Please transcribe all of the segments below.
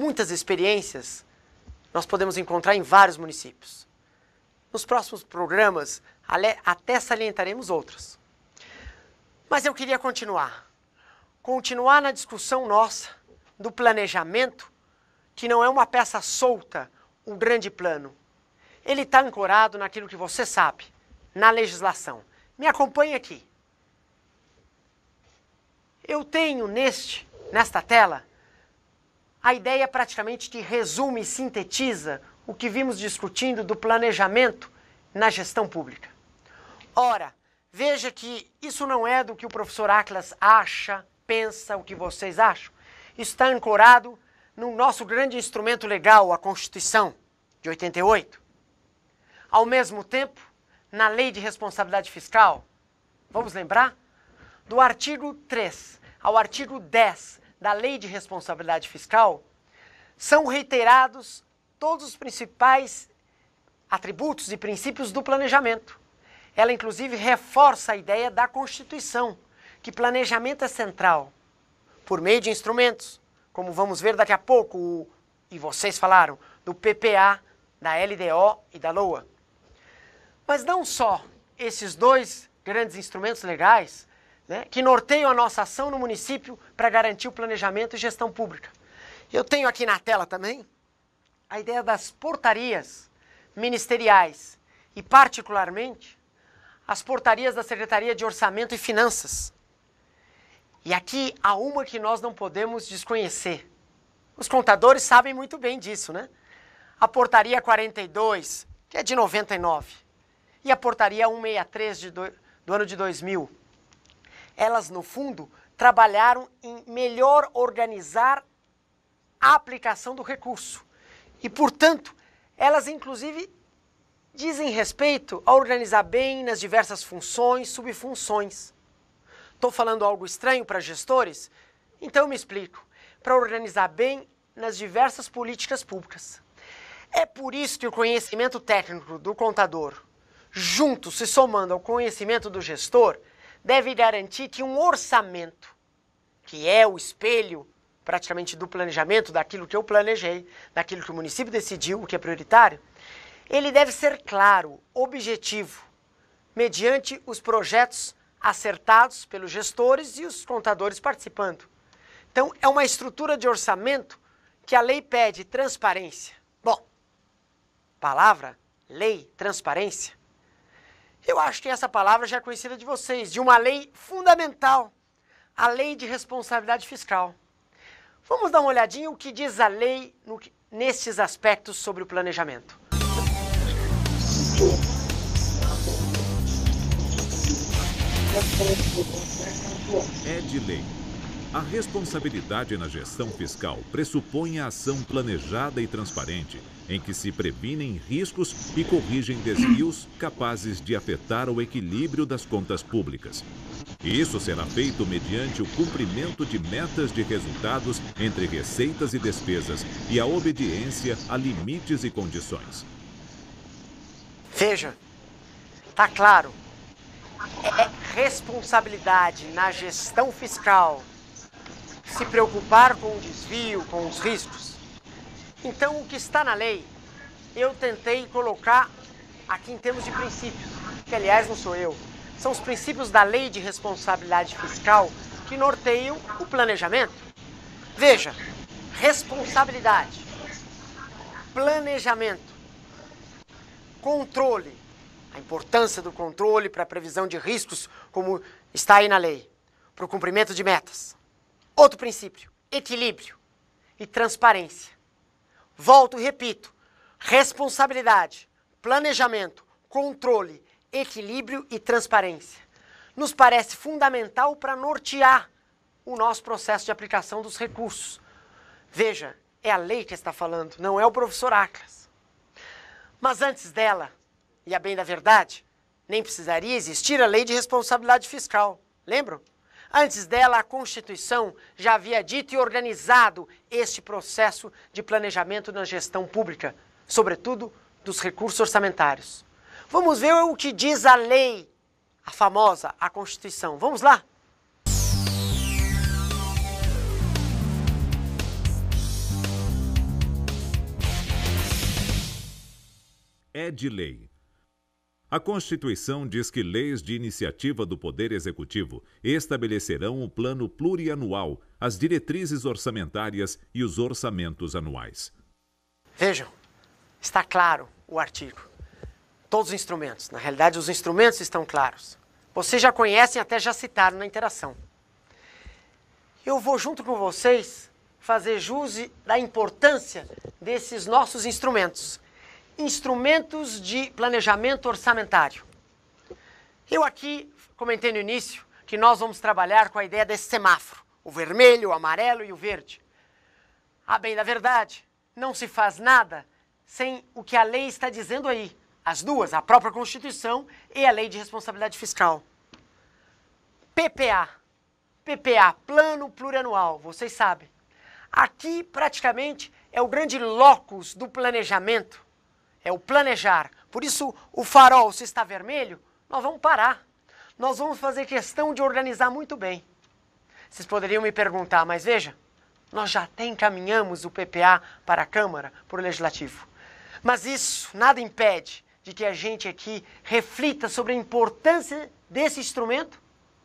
muitas experiências nós podemos encontrar em vários municípios. Nos próximos programas, até salientaremos outras. Mas eu queria continuar. Continuar na discussão nossa do planejamento, que não é uma peça solta, um grande plano. Ele está ancorado naquilo que você sabe, na legislação. Me acompanhe aqui. Eu tenho neste, nesta tela, a ideia praticamente que resume e sintetiza o que vimos discutindo do planejamento na gestão pública. Ora, veja que isso não é do que o professor Atlas acha, pensa, o que vocês acham. está ancorado no nosso grande instrumento legal, a Constituição de 88. Ao mesmo tempo, na Lei de Responsabilidade Fiscal, vamos lembrar? Do artigo 3 ao artigo 10 da Lei de Responsabilidade Fiscal, são reiterados todos os principais atributos e princípios do planejamento. Ela, inclusive, reforça a ideia da Constituição, que planejamento é central, por meio de instrumentos, como vamos ver daqui a pouco, o, e vocês falaram, do PPA, da LDO e da LOA. Mas não só esses dois grandes instrumentos legais, né, que norteiam a nossa ação no município para garantir o planejamento e gestão pública. Eu tenho aqui na tela também a ideia das portarias ministeriais e, particularmente, as portarias da Secretaria de Orçamento e Finanças. E aqui há uma que nós não podemos desconhecer. Os contadores sabem muito bem disso, né? A portaria 42, que é de 99, e a portaria 163 de do, do ano de 2000 elas, no fundo, trabalharam em melhor organizar a aplicação do recurso. E, portanto, elas, inclusive, dizem respeito a organizar bem nas diversas funções, subfunções. Estou falando algo estranho para gestores? Então me explico. Para organizar bem nas diversas políticas públicas. É por isso que o conhecimento técnico do contador, junto se somando ao conhecimento do gestor, deve garantir que um orçamento, que é o espelho praticamente do planejamento, daquilo que eu planejei, daquilo que o município decidiu, o que é prioritário, ele deve ser claro, objetivo, mediante os projetos acertados pelos gestores e os contadores participando. Então, é uma estrutura de orçamento que a lei pede transparência. Bom, palavra, lei, transparência, eu acho que essa palavra já é conhecida de vocês, de uma lei fundamental, a lei de responsabilidade fiscal. Vamos dar uma olhadinha o que diz a lei no, nesses aspectos sobre o planejamento. É de lei. A responsabilidade na gestão fiscal pressupõe a ação planejada e transparente, em que se previnem riscos e corrigem desvios capazes de afetar o equilíbrio das contas públicas. Isso será feito mediante o cumprimento de metas de resultados entre receitas e despesas e a obediência a limites e condições. Veja, tá claro. É, é responsabilidade na gestão fiscal se preocupar com o desvio, com os riscos. Então, o que está na lei, eu tentei colocar aqui em termos de princípios, que aliás não sou eu, são os princípios da lei de responsabilidade fiscal que norteiam o planejamento. Veja, responsabilidade, planejamento, controle, a importância do controle para a previsão de riscos, como está aí na lei, para o cumprimento de metas. Outro princípio: equilíbrio e transparência. Volto e repito: responsabilidade, planejamento, controle, equilíbrio e transparência. Nos parece fundamental para nortear o nosso processo de aplicação dos recursos. Veja, é a lei que está falando, não é o professor Aclas. Mas antes dela, e a bem da verdade, nem precisaria existir a lei de responsabilidade fiscal. Lembram? Antes dela, a Constituição já havia dito e organizado este processo de planejamento na gestão pública, sobretudo dos recursos orçamentários. Vamos ver o que diz a lei, a famosa, a Constituição. Vamos lá? É de lei a Constituição diz que leis de iniciativa do Poder Executivo estabelecerão o plano plurianual, as diretrizes orçamentárias e os orçamentos anuais. Vejam, está claro o artigo. Todos os instrumentos, na realidade, os instrumentos estão claros. Vocês já conhecem, até já citaram na interação. Eu vou, junto com vocês, fazer jus da importância desses nossos instrumentos instrumentos de planejamento orçamentário. Eu aqui comentei no início que nós vamos trabalhar com a ideia desse semáforo, o vermelho, o amarelo e o verde. A ah, bem da verdade, não se faz nada sem o que a lei está dizendo aí, as duas, a própria Constituição e a Lei de Responsabilidade Fiscal. PPA, PPA, Plano Plurianual, vocês sabem. Aqui praticamente é o grande locus do planejamento é o planejar. Por isso, o farol, se está vermelho, nós vamos parar. Nós vamos fazer questão de organizar muito bem. Vocês poderiam me perguntar, mas veja, nós já até encaminhamos o PPA para a Câmara, para o Legislativo. Mas isso nada impede de que a gente aqui reflita sobre a importância desse instrumento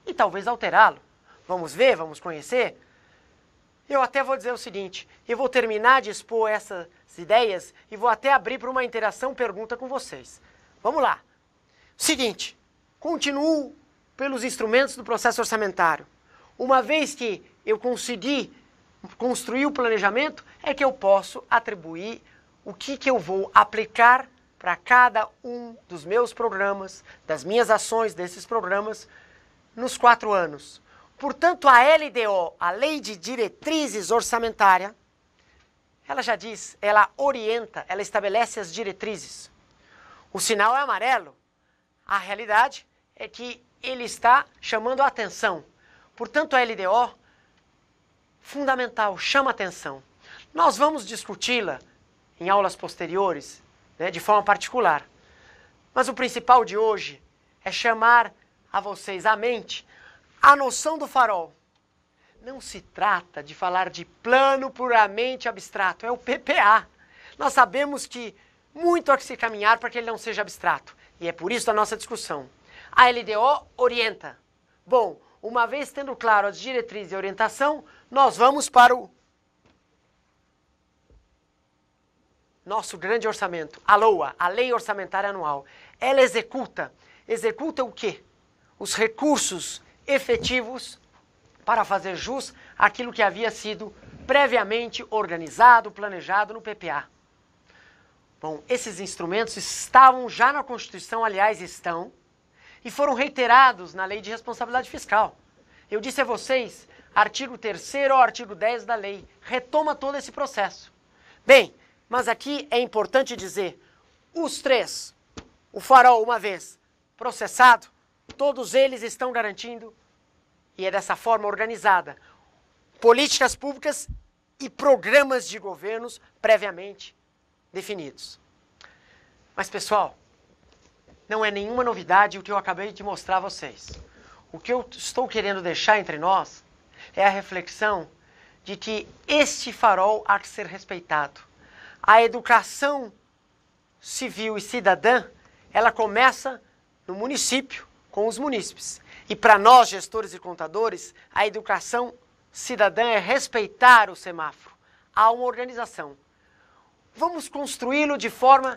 e talvez alterá-lo. Vamos ver, vamos conhecer? Eu até vou dizer o seguinte, eu vou terminar de expor essa ideias e vou até abrir para uma interação pergunta com vocês. Vamos lá. Seguinte, continuo pelos instrumentos do processo orçamentário. Uma vez que eu consegui construir o planejamento, é que eu posso atribuir o que, que eu vou aplicar para cada um dos meus programas, das minhas ações desses programas, nos quatro anos. Portanto, a LDO, a Lei de Diretrizes Orçamentária, ela já diz, ela orienta, ela estabelece as diretrizes. O sinal é amarelo. A realidade é que ele está chamando a atenção. Portanto, a LDO, fundamental, chama atenção. Nós vamos discuti-la em aulas posteriores, né, de forma particular. Mas o principal de hoje é chamar a vocês à mente a noção do farol não se trata de falar de plano puramente abstrato, é o PPA. Nós sabemos que muito há que se caminhar para que ele não seja abstrato, e é por isso a nossa discussão. A LDO orienta. Bom, uma vez tendo claro as diretrizes e orientação, nós vamos para o nosso grande orçamento, a LOA, a Lei Orçamentária Anual. Ela executa, executa o quê? Os recursos efetivos para fazer jus àquilo que havia sido previamente organizado, planejado no PPA. Bom, esses instrumentos estavam já na Constituição, aliás, estão, e foram reiterados na Lei de Responsabilidade Fiscal. Eu disse a vocês, artigo 3 ou artigo 10 da lei, retoma todo esse processo. Bem, mas aqui é importante dizer, os três, o farol uma vez processado, todos eles estão garantindo e é dessa forma organizada, políticas públicas e programas de governos previamente definidos. Mas, pessoal, não é nenhuma novidade o que eu acabei de mostrar a vocês. O que eu estou querendo deixar entre nós é a reflexão de que este farol há que ser respeitado. A educação civil e cidadã, ela começa no município, com os munícipes. E para nós, gestores e contadores, a educação cidadã é respeitar o semáforo. Há uma organização. Vamos construí-lo de forma,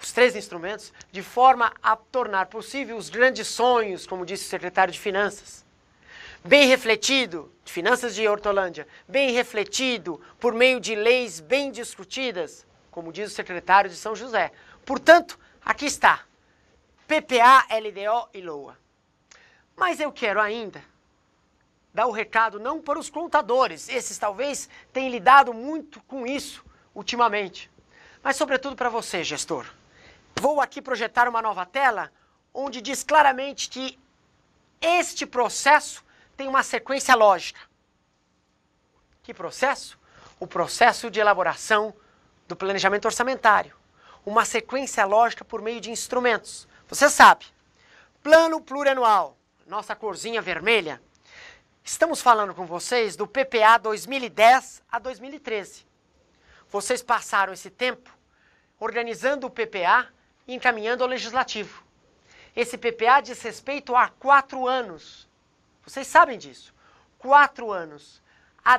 os três instrumentos, de forma a tornar possível os grandes sonhos, como disse o secretário de Finanças. Bem refletido, de Finanças de Hortolândia, bem refletido por meio de leis bem discutidas, como diz o secretário de São José. Portanto, aqui está: PPA, LDO e LOA. Mas eu quero ainda dar o recado não para os contadores, esses talvez tenham lidado muito com isso ultimamente, mas sobretudo para você, gestor. Vou aqui projetar uma nova tela onde diz claramente que este processo tem uma sequência lógica. Que processo? O processo de elaboração do planejamento orçamentário. Uma sequência lógica por meio de instrumentos. Você sabe: plano plurianual, nossa corzinha vermelha, estamos falando com vocês do PPA 2010 a 2013. Vocês passaram esse tempo organizando o PPA e encaminhando ao legislativo. Esse PPA diz respeito a quatro anos. Vocês sabem disso. Quatro anos.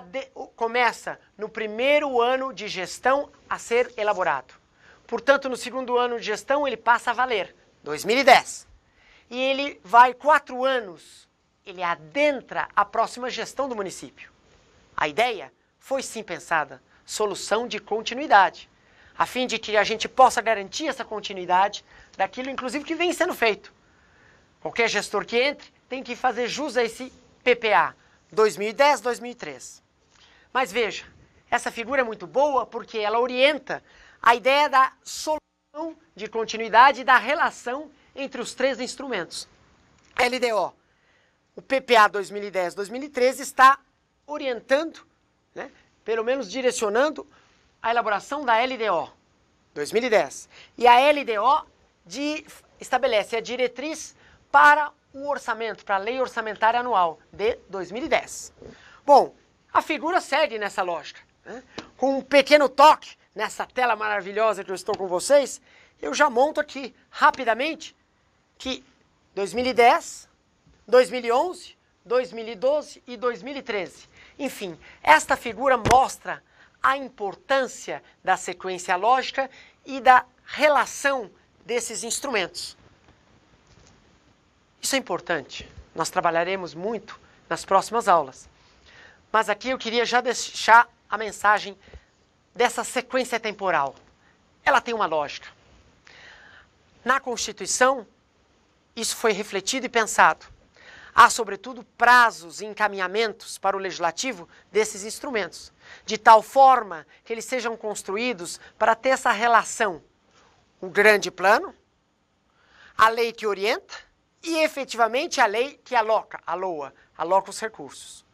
De... começa no primeiro ano de gestão a ser elaborado. Portanto, no segundo ano de gestão, ele passa a valer. 2010 e ele vai quatro anos, ele adentra a próxima gestão do município. A ideia foi sim pensada, solução de continuidade, a fim de que a gente possa garantir essa continuidade daquilo, inclusive, que vem sendo feito. Qualquer gestor que entre tem que fazer jus a esse PPA 2010-2003. Mas veja, essa figura é muito boa porque ela orienta a ideia da solução de continuidade da relação entre os três instrumentos. LDO, o PPA 2010-2013 está orientando, né, pelo menos direcionando, a elaboração da LDO 2010. E a LDO de, estabelece a diretriz para o orçamento, para a Lei Orçamentária Anual de 2010. Bom, a figura segue nessa lógica. Né? Com um pequeno toque nessa tela maravilhosa que eu estou com vocês, eu já monto aqui rapidamente que 2010, 2011, 2012 e 2013. Enfim, esta figura mostra a importância da sequência lógica e da relação desses instrumentos. Isso é importante. Nós trabalharemos muito nas próximas aulas. Mas aqui eu queria já deixar a mensagem dessa sequência temporal. Ela tem uma lógica. Na Constituição, isso foi refletido e pensado. Há, sobretudo, prazos e encaminhamentos para o legislativo desses instrumentos, de tal forma que eles sejam construídos para ter essa relação: o grande plano, a lei que orienta e, efetivamente, a lei que aloca, aloa, aloca os recursos.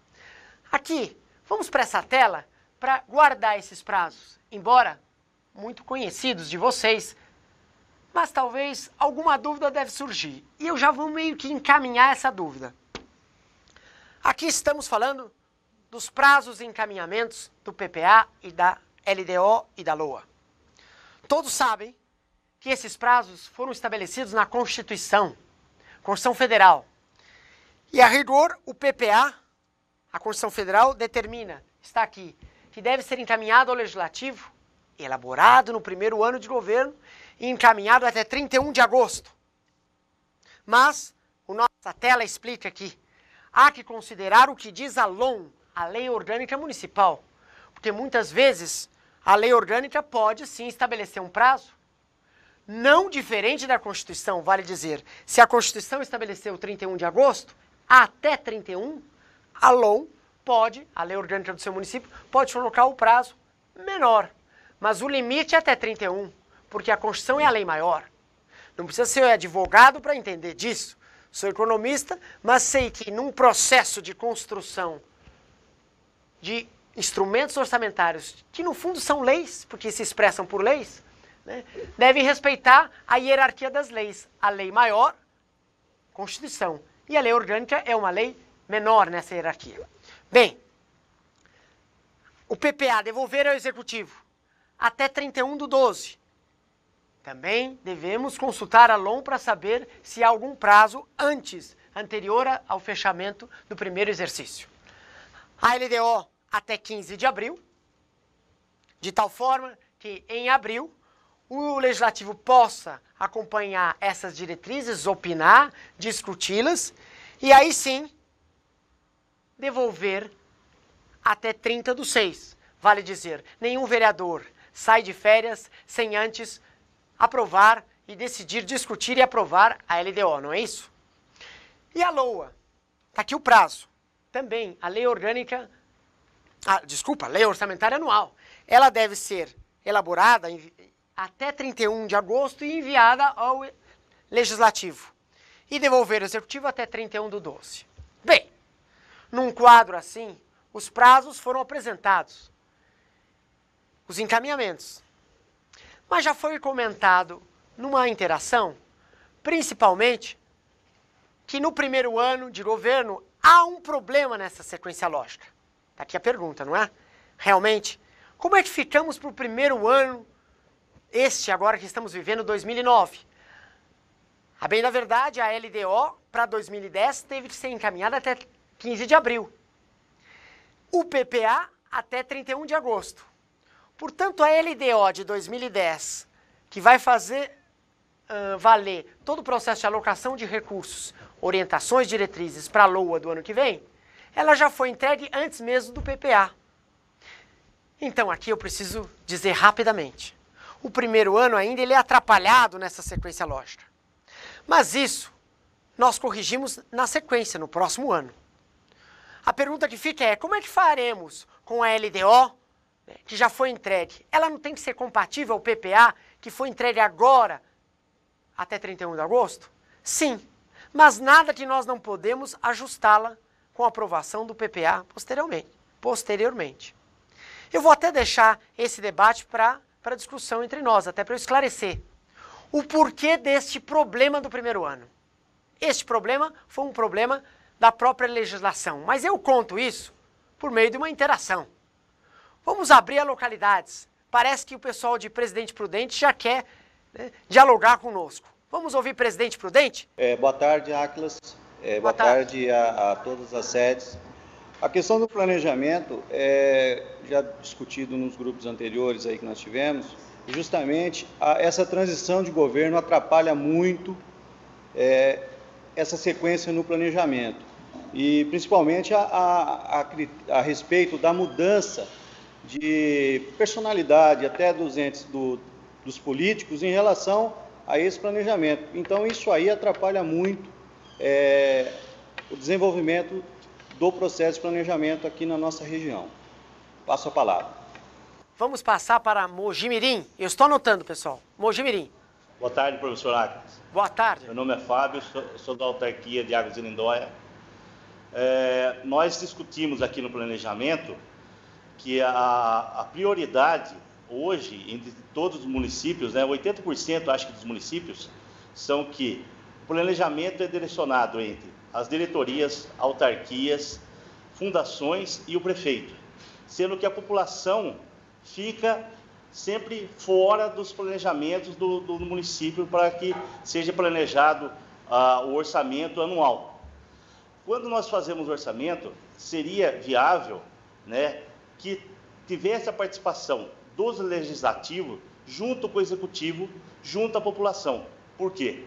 Aqui, vamos para essa tela para guardar esses prazos, embora muito conhecidos de vocês, mas talvez alguma dúvida deve surgir. E eu já vou meio que encaminhar essa dúvida. Aqui estamos falando dos prazos e encaminhamentos do PPA e da LDO e da LOA. Todos sabem que esses prazos foram estabelecidos na Constituição, Constituição Federal. E a rigor, o PPA, a Constituição Federal, determina, está aqui, que deve ser encaminhado ao Legislativo elaborado no primeiro ano de governo e encaminhado até 31 de agosto. Mas o nossa tela explica aqui. Há que considerar o que diz a LOM, a Lei Orgânica Municipal, porque muitas vezes a lei orgânica pode sim estabelecer um prazo. Não diferente da Constituição, vale dizer, se a Constituição estabeleceu 31 de agosto, até 31, a LOM pode, a lei orgânica do seu município, pode colocar o prazo menor. Mas o limite é até 31, porque a Constituição é a lei maior. Não precisa ser advogado para entender disso. Sou economista, mas sei que num processo de construção de instrumentos orçamentários, que no fundo são leis, porque se expressam por leis, né, devem respeitar a hierarquia das leis. A lei maior, Constituição, e a lei orgânica é uma lei menor nessa hierarquia. Bem, o PPA devolver ao Executivo até 31 do 12. Também devemos consultar a LOM para saber se há algum prazo antes, anterior ao fechamento do primeiro exercício. A LDO até 15 de abril, de tal forma que em abril o legislativo possa acompanhar essas diretrizes, opinar, discuti-las e aí sim devolver até 30 do 6. Vale dizer, nenhum vereador sai de férias sem antes aprovar e decidir discutir e aprovar a LDO, não é isso? E a LOA? Está aqui o prazo. Também a lei orgânica, ah, desculpa, a lei orçamentária anual. Ela deve ser elaborada até 31 de agosto e enviada ao Legislativo. E devolver ao Executivo até 31 do 12. Bem, num quadro assim, os prazos foram apresentados os encaminhamentos. Mas já foi comentado numa interação, principalmente, que no primeiro ano de governo há um problema nessa sequência lógica. Está aqui a pergunta, não é? Realmente, como é que ficamos para o primeiro ano, este agora que estamos vivendo, 2009? A bem da verdade, a LDO para 2010 teve que ser encaminhada até 15 de abril. O PPA até 31 de agosto. Portanto, a LDO de 2010, que vai fazer uh, valer todo o processo de alocação de recursos, orientações diretrizes para a LOA do ano que vem, ela já foi entregue antes mesmo do PPA. Então, aqui eu preciso dizer rapidamente. O primeiro ano ainda ele é atrapalhado nessa sequência lógica. Mas isso nós corrigimos na sequência, no próximo ano. A pergunta que fica é: como é que faremos com a LDO que já foi entregue, ela não tem que ser compatível ao PPA que foi entregue agora até 31 de agosto? Sim, mas nada que nós não podemos ajustá-la com a aprovação do PPA posteriormente. posteriormente. Eu vou até deixar esse debate para discussão entre nós, até para eu esclarecer o porquê deste problema do primeiro ano. Este problema foi um problema da própria legislação, mas eu conto isso por meio de uma interação. Vamos abrir a localidades. Parece que o pessoal de Presidente Prudente já quer né, dialogar conosco. Vamos ouvir Presidente Prudente? É, boa tarde, Atlas. É, boa, boa, tarde, tarde a, a, todas as sedes. A questão do planejamento é já discutido nos grupos anteriores aí que nós tivemos. Justamente a, essa transição de governo atrapalha muito é, essa sequência no planejamento e principalmente a, a, a, a, respeito da mudança de personalidade até dos entes do, dos políticos em relação a esse planejamento. Então, isso aí atrapalha muito é, o desenvolvimento do processo de planejamento aqui na nossa região. Passo a palavra. Vamos passar para Mojimirim. Eu estou anotando, pessoal. Mojimirim. Boa tarde, professor Agnes. Boa tarde. Meu nome é Fábio, sou, sou da autarquia de Águas de Lindóia. É, nós discutimos aqui no planejamento que a, a prioridade hoje, entre todos os municípios, né, 80% acho que dos municípios, são que o planejamento é direcionado entre as diretorias, autarquias, fundações e o prefeito, sendo que a população fica sempre fora dos planejamentos do, do município para que seja planejado ah, o orçamento anual. Quando nós fazemos o orçamento, seria viável né, que tivesse a participação dos legislativos junto com o executivo, junto à população. Por quê?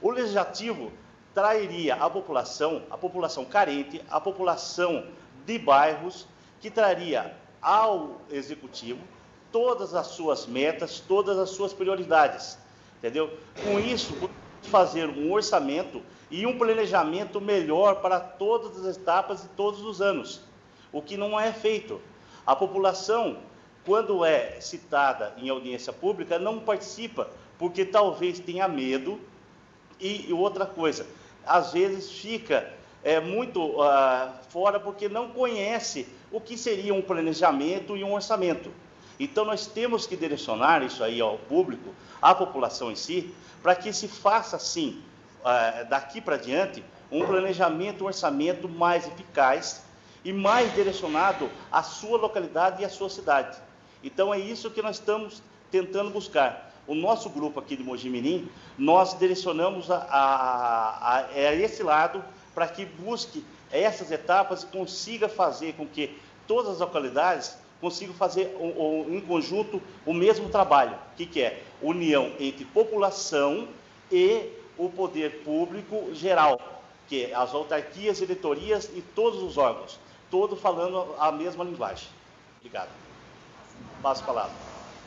O legislativo trairia à população, a população carente, a população de bairros, que traria ao executivo todas as suas metas, todas as suas prioridades, entendeu? Com isso, fazer um orçamento e um planejamento melhor para todas as etapas e todos os anos, o que não é feito. A população, quando é citada em audiência pública, não participa, porque talvez tenha medo. E, outra coisa, às vezes fica é, muito ah, fora porque não conhece o que seria um planejamento e um orçamento. Então, nós temos que direcionar isso aí ao público, à população em si, para que se faça, sim, ah, daqui para diante, um planejamento, um orçamento mais eficaz e mais direcionado à sua localidade e à sua cidade. Então é isso que nós estamos tentando buscar. O nosso grupo aqui de Mojimirim, nós direcionamos a, a, a, a esse lado para que busque essas etapas e consiga fazer com que todas as localidades consigam fazer um, um, em conjunto o mesmo trabalho, que, que é união entre população e o poder público geral, que é as autarquias, diretorias e todos os órgãos todo falando a mesma linguagem. Obrigado. Passo a palavra.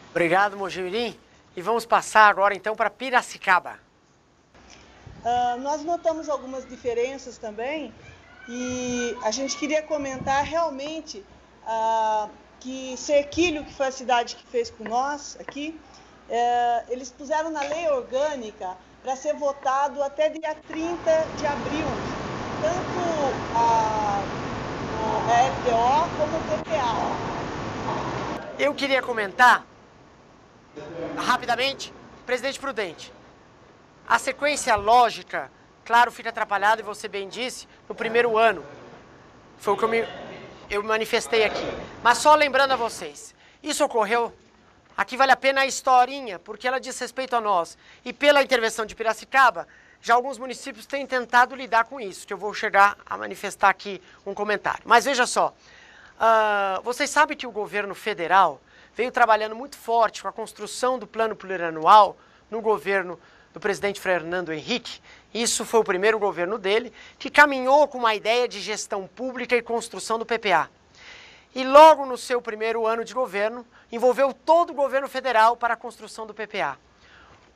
Obrigado, Mojimirim. E vamos passar agora então para Piracicaba. Uh, nós notamos algumas diferenças também e a gente queria comentar realmente uh, que Serquilho, que foi a cidade que fez com nós aqui, uh, eles puseram na lei orgânica para ser votado até dia 30 de abril. Tanto a é, FBO como PPA. Eu queria comentar rapidamente, presidente Prudente. A sequência lógica, claro, fica atrapalhada, e você bem disse, no primeiro ano. Foi o que eu me, eu manifestei aqui. Mas só lembrando a vocês, isso ocorreu Aqui vale a pena a historinha, porque ela diz respeito a nós. E pela intervenção de Piracicaba, já alguns municípios têm tentado lidar com isso, que eu vou chegar a manifestar aqui um comentário. Mas veja só, uh, vocês sabem que o governo federal veio trabalhando muito forte com a construção do plano plurianual no governo do presidente Fernando Henrique. Isso foi o primeiro governo dele, que caminhou com uma ideia de gestão pública e construção do PPA. E logo no seu primeiro ano de governo, envolveu todo o governo federal para a construção do PPA.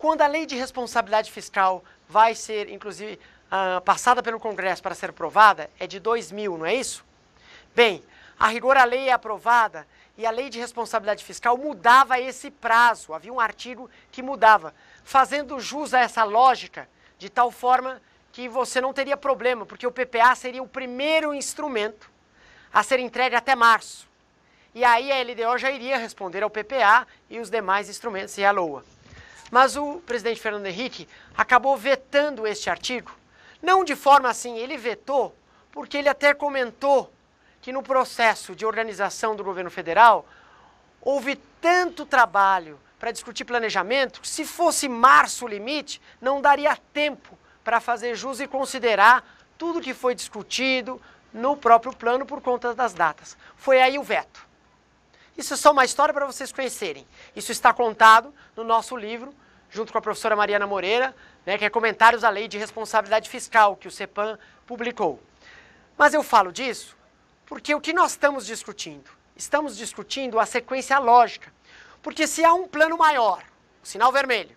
Quando a lei de responsabilidade fiscal vai ser, inclusive, uh, passada pelo Congresso para ser aprovada, é de 2000, não é isso? Bem, a rigor a lei é aprovada e a lei de responsabilidade fiscal mudava esse prazo, havia um artigo que mudava, fazendo jus a essa lógica, de tal forma que você não teria problema, porque o PPA seria o primeiro instrumento a ser entregue até março. E aí a LDO já iria responder ao PPA e os demais instrumentos e à LOA. Mas o presidente Fernando Henrique acabou vetando este artigo. Não de forma assim, ele vetou, porque ele até comentou que no processo de organização do governo federal houve tanto trabalho para discutir planejamento que, se fosse março o limite, não daria tempo para fazer jus e considerar tudo que foi discutido no próprio plano por conta das datas. Foi aí o veto. Isso é só uma história para vocês conhecerem. Isso está contado no nosso livro junto com a professora Mariana Moreira, né, que é Comentários à Lei de Responsabilidade Fiscal, que o CEPAM publicou. Mas eu falo disso porque o que nós estamos discutindo? Estamos discutindo a sequência lógica. Porque se há um plano maior, o sinal vermelho,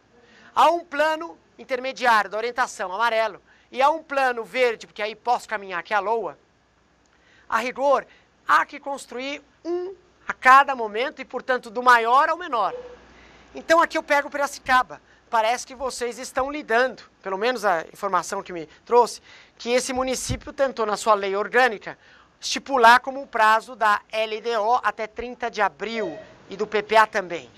há um plano intermediário da orientação, amarelo, e há um plano verde, porque aí posso caminhar, que é a LOA, a rigor, há que construir um a cada momento e, portanto, do maior ao menor. Então aqui eu pego Piracicaba. Parece que vocês estão lidando, pelo menos a informação que me trouxe, que esse município tentou, na sua lei orgânica, estipular como prazo da LDO até 30 de abril e do PPA também.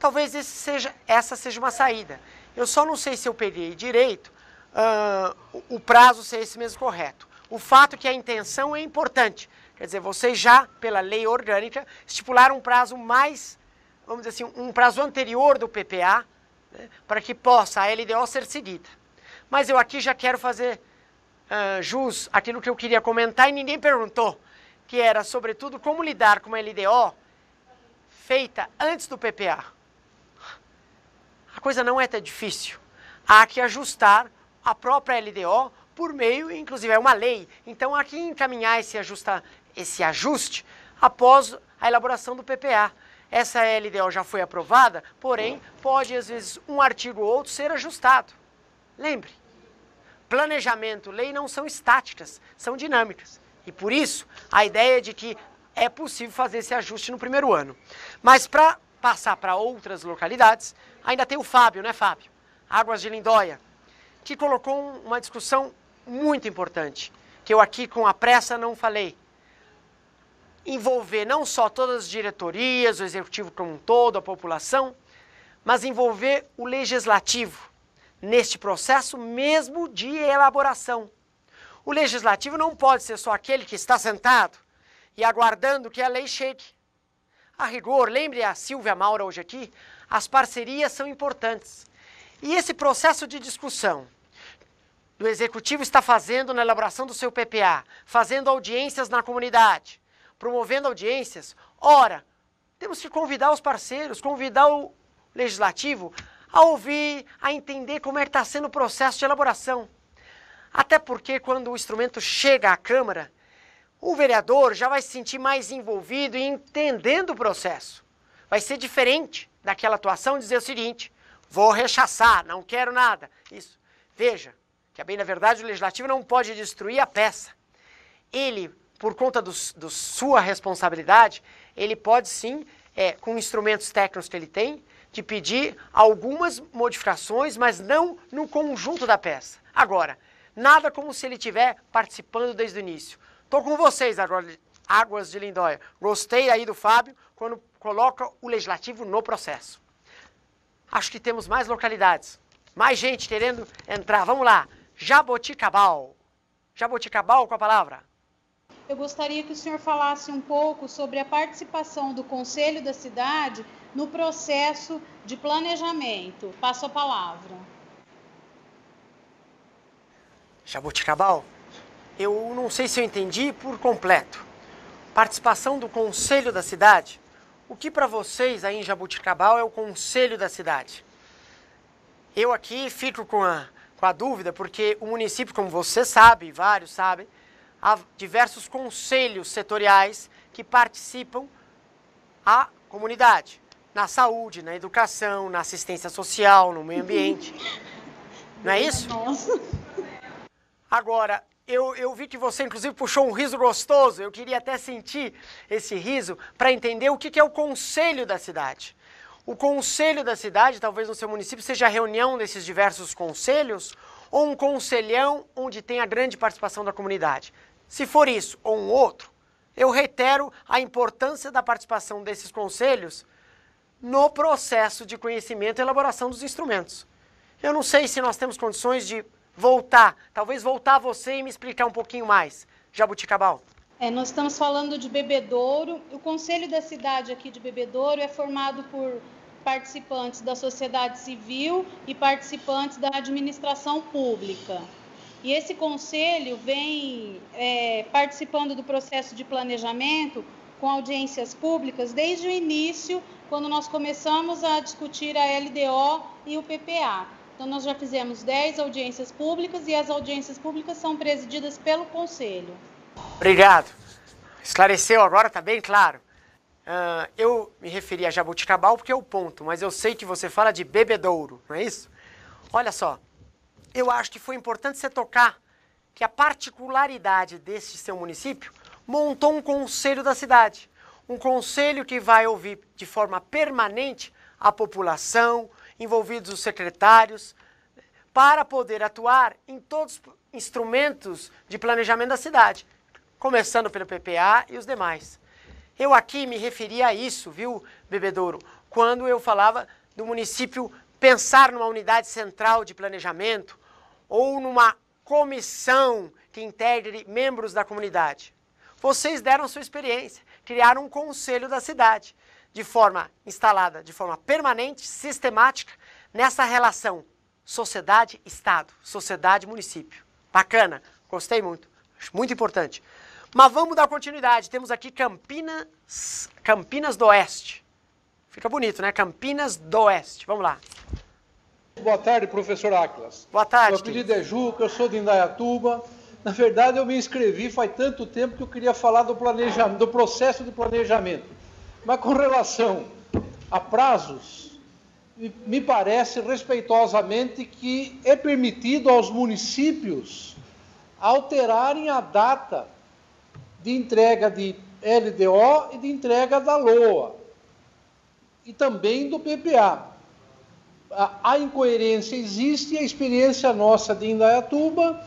Talvez seja, essa seja uma saída. Eu só não sei se eu peguei direito uh, o prazo ser esse mesmo correto. O fato é que a intenção é importante. Quer dizer, vocês já, pela lei orgânica, estipularam um prazo mais vamos dizer assim, um prazo anterior do PPA, né, para que possa a LDO ser seguida. Mas eu aqui já quero fazer uh, jus àquilo que eu queria comentar e ninguém perguntou, que era, sobretudo, como lidar com uma LDO feita antes do PPA. A coisa não é tão difícil. Há que ajustar a própria LDO por meio, inclusive, é uma lei. Então, há que encaminhar esse, ajusta, esse ajuste após a elaboração do PPA essa LDO já foi aprovada, porém, pode, às vezes, um artigo ou outro ser ajustado. Lembre, planejamento, lei não são estáticas, são dinâmicas. E por isso, a ideia é de que é possível fazer esse ajuste no primeiro ano. Mas para passar para outras localidades, ainda tem o Fábio, né, Fábio? Águas de Lindóia, que colocou uma discussão muito importante, que eu aqui com a pressa não falei, envolver não só todas as diretorias, o executivo como um todo, a população, mas envolver o legislativo neste processo mesmo de elaboração. O legislativo não pode ser só aquele que está sentado e aguardando que a lei chegue. A rigor, lembre a Silvia Maura hoje aqui, as parcerias são importantes. E esse processo de discussão do executivo está fazendo na elaboração do seu PPA, fazendo audiências na comunidade, promovendo audiências. Ora, temos que convidar os parceiros, convidar o legislativo a ouvir, a entender como é que está sendo o processo de elaboração. Até porque quando o instrumento chega à Câmara, o vereador já vai se sentir mais envolvido e entendendo o processo. Vai ser diferente daquela atuação dizer o seguinte: vou rechaçar, não quero nada. Isso. Veja que, é bem na verdade, o legislativo não pode destruir a peça. Ele por conta da sua responsabilidade, ele pode sim, é, com instrumentos técnicos que ele tem, de pedir algumas modificações, mas não no conjunto da peça. Agora, nada como se ele estiver participando desde o início. Estou com vocês agora, Águas de Lindóia. Gostei aí do Fábio quando coloca o legislativo no processo. Acho que temos mais localidades, mais gente querendo entrar. Vamos lá. Jaboticabal. Jaboticabal com a palavra eu gostaria que o senhor falasse um pouco sobre a participação do Conselho da Cidade no processo de planejamento. Passo a palavra. Jabuticabal, eu não sei se eu entendi por completo. Participação do Conselho da Cidade? O que para vocês aí em Jabuticabal é o Conselho da Cidade? Eu aqui fico com a, com a dúvida, porque o município, como você sabe, vários sabem, há diversos conselhos setoriais que participam a comunidade, na saúde, na educação, na assistência social, no meio ambiente. Não é isso? Agora, eu, eu vi que você, inclusive, puxou um riso gostoso. Eu queria até sentir esse riso para entender o que, que é o conselho da cidade. O conselho da cidade, talvez no seu município, seja a reunião desses diversos conselhos ou um conselhão onde tem a grande participação da comunidade. Se for isso ou um outro, eu reitero a importância da participação desses conselhos no processo de conhecimento e elaboração dos instrumentos. Eu não sei se nós temos condições de voltar, talvez voltar a você e me explicar um pouquinho mais. Jabuticabal. É, nós estamos falando de Bebedouro. O Conselho da Cidade aqui de Bebedouro é formado por participantes da sociedade civil e participantes da administração pública. E esse conselho vem é, participando do processo de planejamento com audiências públicas desde o início, quando nós começamos a discutir a LDO e o PPA. Então, nós já fizemos 10 audiências públicas e as audiências públicas são presididas pelo conselho. Obrigado. Esclareceu agora, está bem claro. Uh, eu me referi a jabuticabal porque é o ponto, mas eu sei que você fala de bebedouro, não é isso? Olha só, eu acho que foi importante você tocar que a particularidade desse seu município montou um conselho da cidade. Um conselho que vai ouvir de forma permanente a população, envolvidos os secretários, para poder atuar em todos os instrumentos de planejamento da cidade, começando pelo PPA e os demais. Eu aqui me referia a isso, viu, Bebedouro, quando eu falava do município pensar numa unidade central de planejamento, ou numa comissão que integre membros da comunidade. Vocês deram sua experiência, criaram um conselho da cidade, de forma instalada, de forma permanente, sistemática, nessa relação sociedade-estado, sociedade-município. Bacana, gostei muito, muito importante. Mas vamos dar continuidade, temos aqui Campinas, Campinas do Oeste. Fica bonito, né? Campinas do Oeste, vamos lá. Boa tarde, professor Atlas. Boa tarde. Meu apelido é Juca, eu sou de Indaiatuba. Na verdade, eu me inscrevi faz tanto tempo que eu queria falar do planejamento, do processo de planejamento. Mas com relação a prazos, me parece respeitosamente que é permitido aos municípios alterarem a data de entrega de LDO e de entrega da LOA e também do PPA a incoerência existe e a experiência nossa de Indaiatuba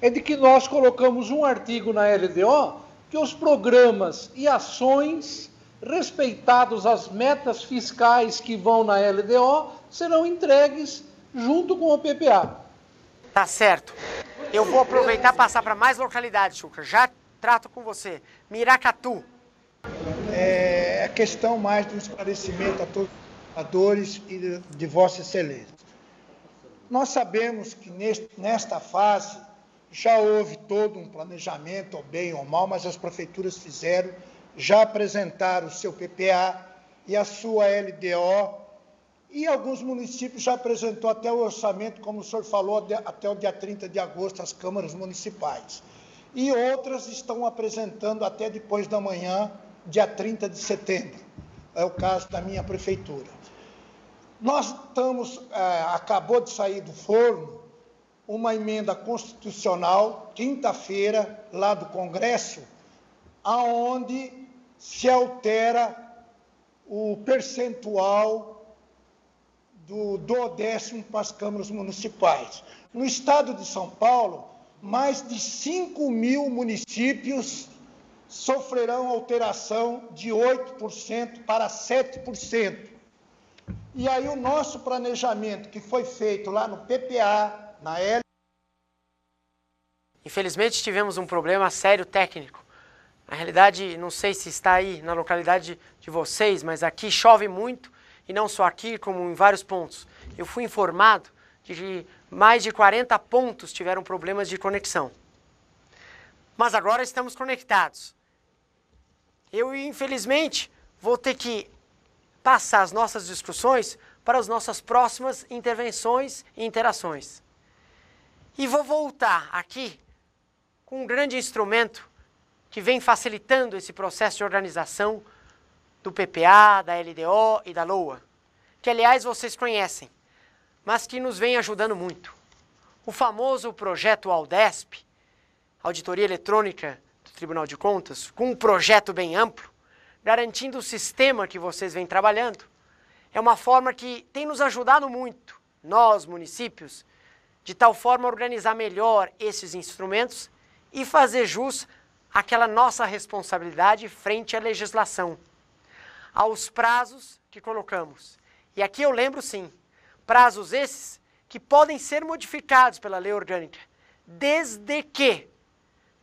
é de que nós colocamos um artigo na LDO que os programas e ações respeitados às metas fiscais que vão na LDO serão entregues junto com o PPA. Tá certo. Eu vou aproveitar e passar para mais localidades, Chuca. Já trato com você. Miracatu. É a questão mais do esclarecimento a todos a dores de, de Vossa Excelência. Nós sabemos que neste, nesta fase já houve todo um planejamento, ou bem ou mal, mas as prefeituras fizeram, já apresentaram o seu PPA e a sua LDO, e alguns municípios já apresentou até o orçamento, como o senhor falou, até o dia 30 de agosto, as câmaras municipais. E outras estão apresentando até depois da manhã, dia 30 de setembro. É o caso da minha prefeitura. Nós estamos, é, acabou de sair do forno uma emenda constitucional, quinta-feira, lá do Congresso, aonde se altera o percentual do, do décimo para as câmaras municipais. No estado de São Paulo, mais de 5 mil municípios sofrerão alteração de 8% para 7%. E aí o nosso planejamento que foi feito lá no PPA, na L. Infelizmente tivemos um problema sério técnico. Na realidade, não sei se está aí na localidade de vocês, mas aqui chove muito e não só aqui, como em vários pontos. Eu fui informado de que mais de 40 pontos tiveram problemas de conexão. Mas agora estamos conectados. Eu, infelizmente, vou ter que passar as nossas discussões para as nossas próximas intervenções e interações. E vou voltar aqui com um grande instrumento que vem facilitando esse processo de organização do PPA, da LDO e da LOA, que aliás vocês conhecem, mas que nos vem ajudando muito. O famoso projeto AUDESP, Auditoria Eletrônica do Tribunal de Contas, com um projeto bem amplo, garantindo o sistema que vocês vêm trabalhando, é uma forma que tem nos ajudado muito, nós, municípios, de tal forma a organizar melhor esses instrumentos e fazer jus àquela nossa responsabilidade frente à legislação, aos prazos que colocamos. E aqui eu lembro sim, prazos esses que podem ser modificados pela lei orgânica, desde que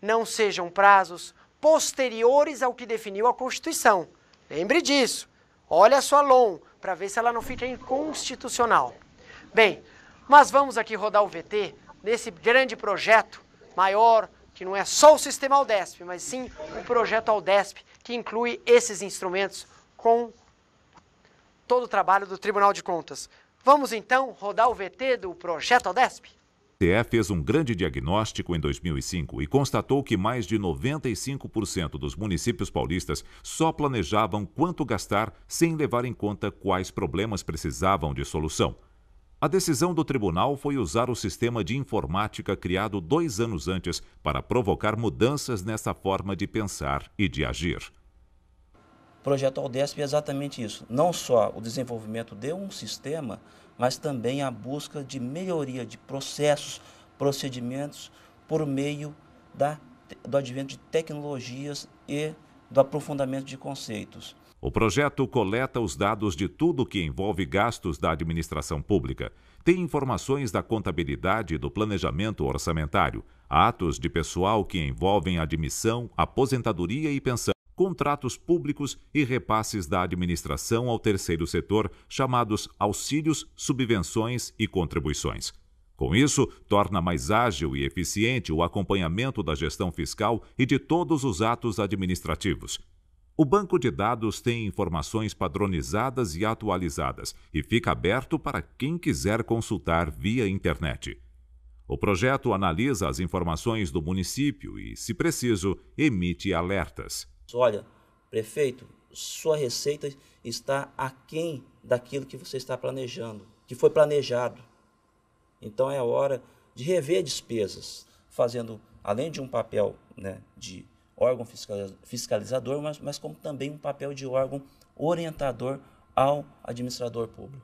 não sejam prazos posteriores ao que definiu a Constituição. Lembre disso. Olha a sua LOM para ver se ela não fica inconstitucional. Bem, mas vamos aqui rodar o VT nesse grande projeto maior, que não é só o sistema Aldesp, mas sim o projeto Aldesp, que inclui esses instrumentos com todo o trabalho do Tribunal de Contas. Vamos então rodar o VT do projeto Aldesp? TE fez um grande diagnóstico em 2005 e constatou que mais de 95% dos municípios paulistas só planejavam quanto gastar sem levar em conta quais problemas precisavam de solução. A decisão do tribunal foi usar o sistema de informática criado dois anos antes para provocar mudanças nessa forma de pensar e de agir. O projeto Aldesp é exatamente isso. Não só o desenvolvimento de um sistema mas também a busca de melhoria de processos, procedimentos por meio da, do advento de tecnologias e do aprofundamento de conceitos. O projeto coleta os dados de tudo que envolve gastos da administração pública. Tem informações da contabilidade e do planejamento orçamentário, atos de pessoal que envolvem admissão, aposentadoria e pensão contratos públicos e repasses da administração ao terceiro setor, chamados auxílios, subvenções e contribuições. Com isso, torna mais ágil e eficiente o acompanhamento da gestão fiscal e de todos os atos administrativos. O banco de dados tem informações padronizadas e atualizadas e fica aberto para quem quiser consultar via internet. O projeto analisa as informações do município e, se preciso, emite alertas olha, prefeito, sua receita está aquém daquilo que você está planejando, que foi planejado. Então é hora de rever despesas, fazendo, além de um papel né, de órgão fiscalizador, mas, mas como também um papel de órgão orientador ao administrador público.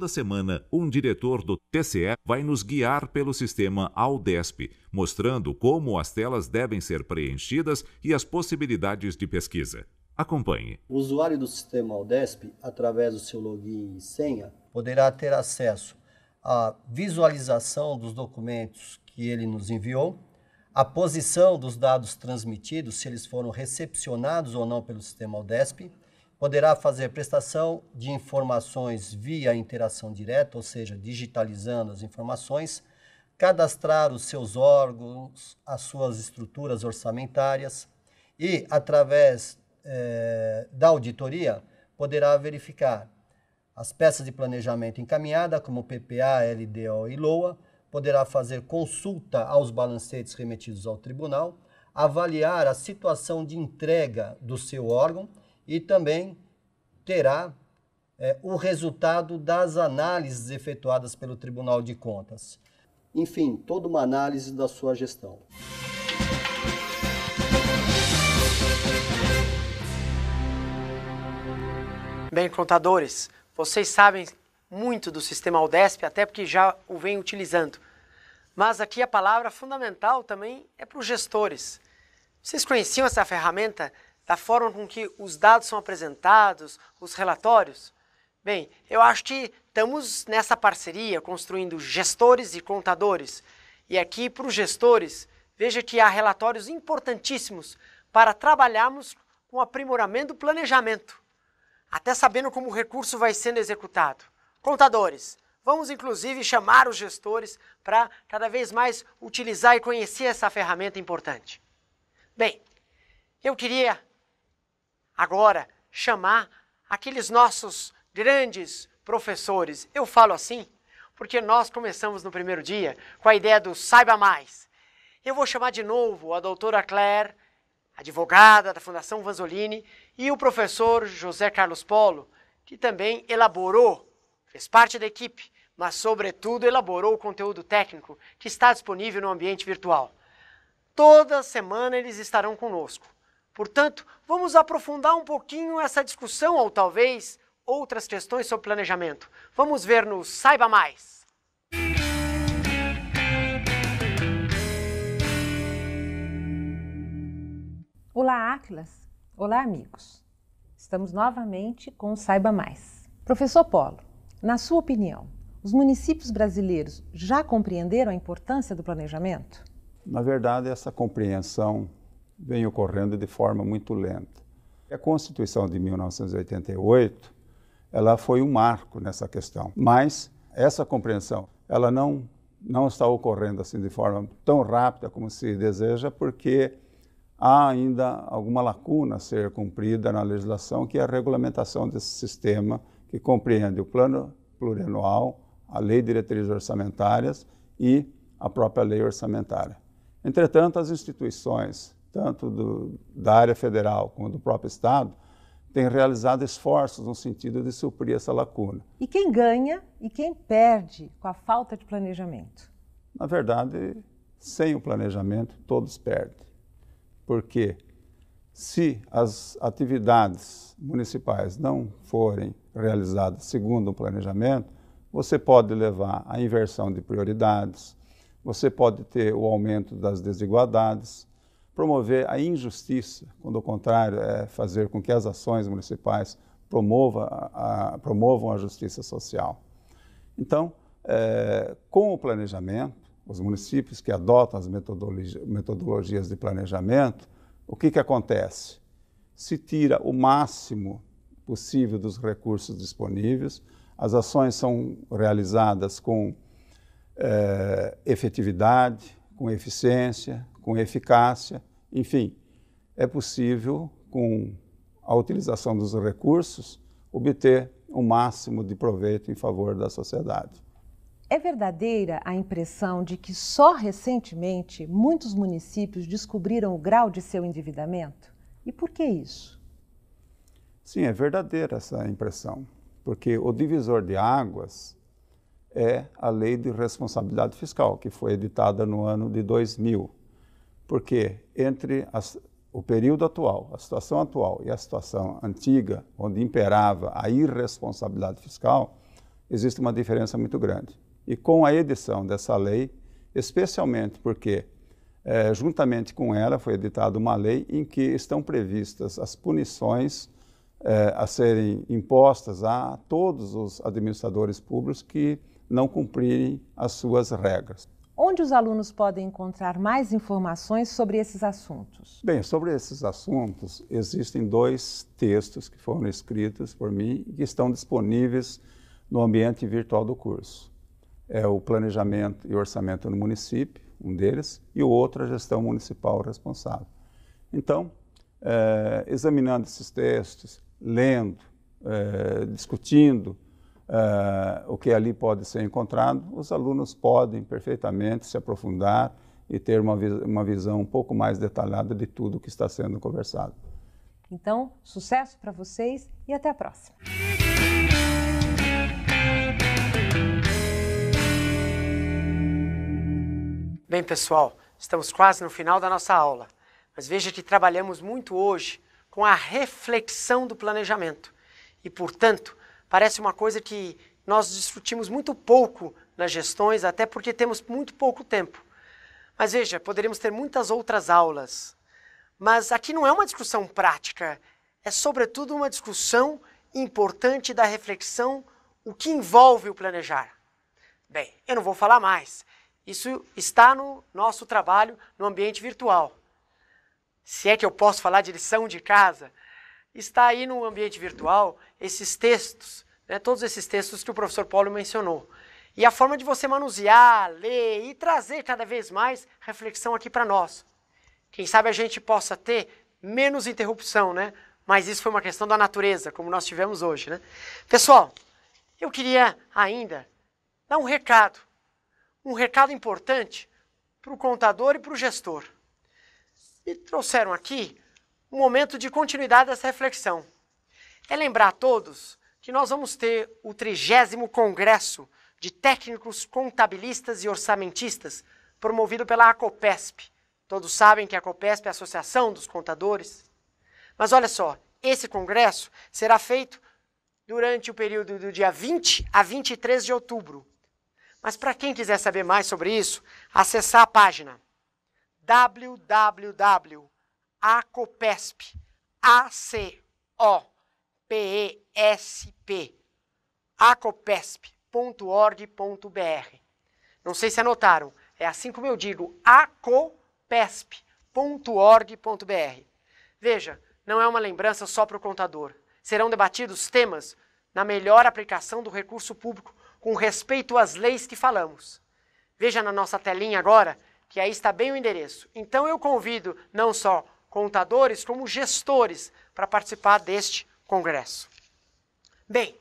toda semana, um diretor do TCE vai nos guiar pelo sistema Aldesp, mostrando como as telas devem ser preenchidas e as possibilidades de pesquisa. Acompanhe. O usuário do sistema Aldesp, através do seu login e senha, poderá ter acesso à visualização dos documentos que ele nos enviou, a posição dos dados transmitidos, se eles foram recepcionados ou não pelo sistema Aldesp, poderá fazer prestação de informações via interação direta, ou seja, digitalizando as informações, cadastrar os seus órgãos, as suas estruturas orçamentárias e, através eh, da auditoria, poderá verificar as peças de planejamento encaminhada, como PPA, LDO e LOA, poderá fazer consulta aos balancetes remetidos ao tribunal, avaliar a situação de entrega do seu órgão e também terá é, o resultado das análises efetuadas pelo Tribunal de Contas. Enfim, toda uma análise da sua gestão. Bem, contadores, vocês sabem muito do sistema Aldesp, até porque já o vem utilizando. Mas aqui a palavra fundamental também é para os gestores. Vocês conheciam essa ferramenta? da forma com que os dados são apresentados, os relatórios? Bem, eu acho que estamos nessa parceria construindo gestores e contadores. E aqui para os gestores, veja que há relatórios importantíssimos para trabalharmos com o aprimoramento do planejamento, até sabendo como o recurso vai sendo executado. Contadores, vamos inclusive chamar os gestores para cada vez mais utilizar e conhecer essa ferramenta importante. Bem, eu queria agora chamar aqueles nossos grandes professores. Eu falo assim porque nós começamos no primeiro dia com a ideia do saiba mais. Eu vou chamar de novo a doutora Claire, advogada da Fundação Vanzolini, e o professor José Carlos Polo, que também elaborou, fez parte da equipe, mas, sobretudo, elaborou o conteúdo técnico que está disponível no ambiente virtual. Toda semana eles estarão conosco. Portanto, vamos aprofundar um pouquinho essa discussão ou talvez outras questões sobre planejamento. Vamos ver no Saiba Mais. Olá, Atlas. Olá, amigos. Estamos novamente com o Saiba Mais. Professor Polo, na sua opinião, os municípios brasileiros já compreenderam a importância do planejamento? Na verdade, essa compreensão vem ocorrendo de forma muito lenta. A Constituição de 1988, ela foi um marco nessa questão, mas essa compreensão, ela não não está ocorrendo assim de forma tão rápida como se deseja, porque há ainda alguma lacuna a ser cumprida na legislação, que é a regulamentação desse sistema, que compreende o plano plurianual, a lei de diretrizes orçamentárias e a própria lei orçamentária. Entretanto, as instituições tanto do, da área federal como do próprio Estado, têm realizado esforços no sentido de suprir essa lacuna. E quem ganha e quem perde com a falta de planejamento? Na verdade, sem o planejamento, todos perdem. Porque se as atividades municipais não forem realizadas segundo o planejamento, você pode levar à inversão de prioridades, você pode ter o aumento das desigualdades, promover a injustiça, quando o contrário é fazer com que as ações municipais promova a, a, promovam a justiça social. Então, é, com o planejamento, os municípios que adotam as metodologia, metodologias de planejamento, o que, que acontece? Se tira o máximo possível dos recursos disponíveis, as ações são realizadas com é, efetividade, com eficiência, com eficácia, enfim, é possível, com a utilização dos recursos, obter o um máximo de proveito em favor da sociedade. É verdadeira a impressão de que só recentemente muitos municípios descobriram o grau de seu endividamento? E por que isso? Sim, é verdadeira essa impressão, porque o divisor de águas é a Lei de Responsabilidade Fiscal, que foi editada no ano de 2000 porque entre as, o período atual, a situação atual e a situação antiga, onde imperava a irresponsabilidade fiscal, existe uma diferença muito grande. E com a edição dessa lei, especialmente porque, é, juntamente com ela, foi editada uma lei em que estão previstas as punições é, a serem impostas a todos os administradores públicos que não cumprirem as suas regras. Onde os alunos podem encontrar mais informações sobre esses assuntos? Bem, sobre esses assuntos, existem dois textos que foram escritos por mim e que estão disponíveis no ambiente virtual do curso. É o Planejamento e Orçamento no Município, um deles, e o outro, a Gestão Municipal Responsável. Então, é, examinando esses textos, lendo, é, discutindo, uh, o que ali pode ser encontrado, os alunos podem perfeitamente se aprofundar e ter uma, uma visão um pouco mais detalhada de tudo que está sendo conversado. Então, sucesso para vocês e até a próxima! Bem, pessoal, estamos quase no final da nossa aula, mas veja que trabalhamos muito hoje com a reflexão do planejamento e, portanto, Parece uma coisa que nós discutimos muito pouco nas gestões, até porque temos muito pouco tempo. Mas veja, poderíamos ter muitas outras aulas. Mas aqui não é uma discussão prática, é sobretudo uma discussão importante da reflexão o que envolve o planejar. Bem, eu não vou falar mais. Isso está no nosso trabalho no ambiente virtual. Se é que eu posso falar de lição de casa, está aí no ambiente virtual esses textos, né, todos esses textos que o professor Paulo mencionou. E a forma de você manusear, ler e trazer cada vez mais reflexão aqui para nós. Quem sabe a gente possa ter menos interrupção, né? Mas isso foi uma questão da natureza, como nós tivemos hoje, né? Pessoal, eu queria ainda dar um recado, um recado importante para o contador e para o gestor. Me trouxeram aqui um momento de continuidade dessa reflexão. É lembrar a todos que nós vamos ter o 30 Congresso de Técnicos Contabilistas e Orçamentistas, promovido pela ACOPESP. Todos sabem que a ACOPESP é a Associação dos Contadores. Mas olha só, esse congresso será feito durante o período do dia 20 a 23 de outubro. Mas para quem quiser saber mais sobre isso, acessar a página www ACOPESP, A-C-O-P-E-S-P, acopesp.org.br. Não sei se anotaram, é assim como eu digo, acopesp.org.br. Veja, não é uma lembrança só para o contador. Serão debatidos temas na melhor aplicação do recurso público com respeito às leis que falamos. Veja na nossa telinha agora que aí está bem o endereço. Então eu convido não só contadores como gestores para participar deste congresso. Bem,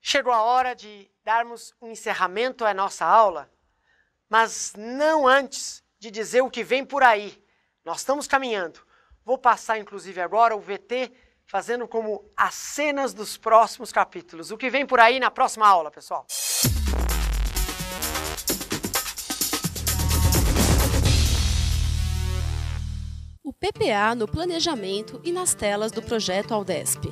chegou a hora de darmos um encerramento à nossa aula, mas não antes de dizer o que vem por aí. Nós estamos caminhando. Vou passar, inclusive, agora o VT fazendo como as cenas dos próximos capítulos. O que vem por aí na próxima aula, pessoal. PPA no planejamento e nas telas do projeto Aldesp.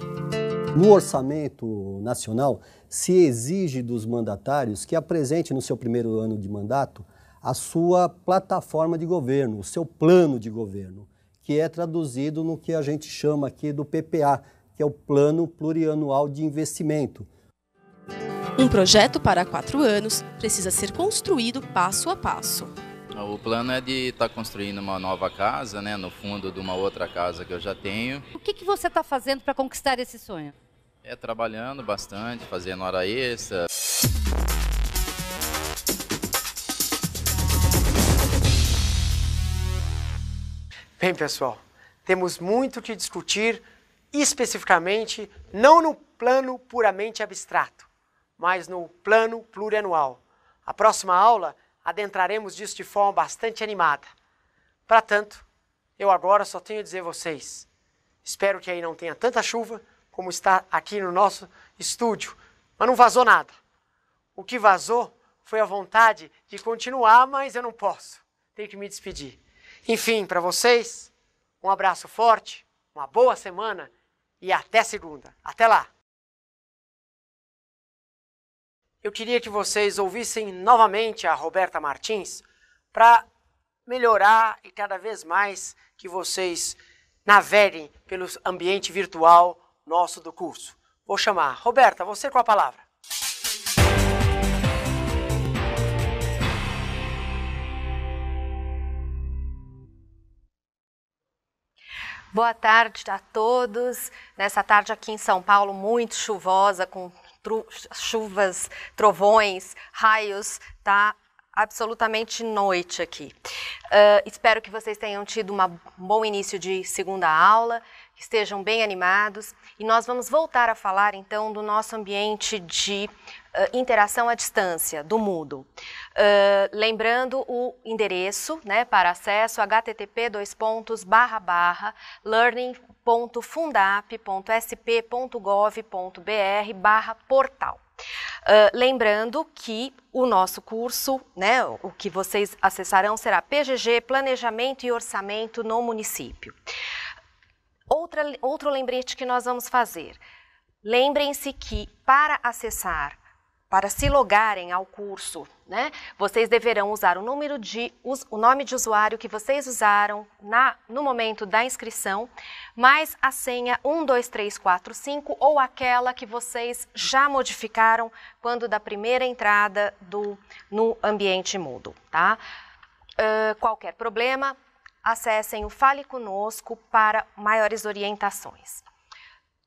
No orçamento nacional, se exige dos mandatários que apresente no seu primeiro ano de mandato a sua plataforma de governo, o seu plano de governo, que é traduzido no que a gente chama aqui do PPA, que é o Plano Plurianual de Investimento. Um projeto para quatro anos precisa ser construído passo a passo. Ah, o plano é de estar tá construindo uma nova casa, né, no fundo de uma outra casa que eu já tenho. O que, que você está fazendo para conquistar esse sonho? É trabalhando bastante, fazendo hora extra. Bem, pessoal, temos muito que discutir especificamente, não no plano puramente abstrato, mas no plano plurianual. A próxima aula adentraremos disso de forma bastante animada. Para tanto, eu agora só tenho a dizer a vocês: espero que aí não tenha tanta chuva como está aqui no nosso estúdio, mas não vazou nada. O que vazou foi a vontade de continuar, mas eu não posso. Tenho que me despedir. Enfim, para vocês, um abraço forte, uma boa semana e até segunda. Até lá! eu queria que vocês ouvissem novamente a Roberta Martins para melhorar e cada vez mais que vocês naveguem pelo ambiente virtual nosso do curso. Vou chamar. Roberta, você com a palavra. Boa tarde a todos. Nessa tarde aqui em São Paulo, muito chuvosa, com chuvas, trovões, raios, tá? Absolutamente noite aqui. Uh, espero que vocês tenham tido uma, um bom início de segunda aula, estejam bem animados e nós vamos voltar a falar então do nosso ambiente de Interação à Distância, do Moodle. Uh, lembrando o endereço né, para acesso, http learning.fundap.sp.gov.br barra portal. Uh, lembrando que o nosso curso, né, o que vocês acessarão será PGG Planejamento e Orçamento no Município. Outra, outro lembrete que nós vamos fazer. Lembrem-se que para acessar para se logarem ao curso, né, vocês deverão usar o número de o nome de usuário que vocês usaram na, no momento da inscrição, mais a senha 12345 ou aquela que vocês já modificaram quando da primeira entrada do no ambiente Moodle, tá? Uh, qualquer problema, acessem o Fale Conosco para maiores orientações.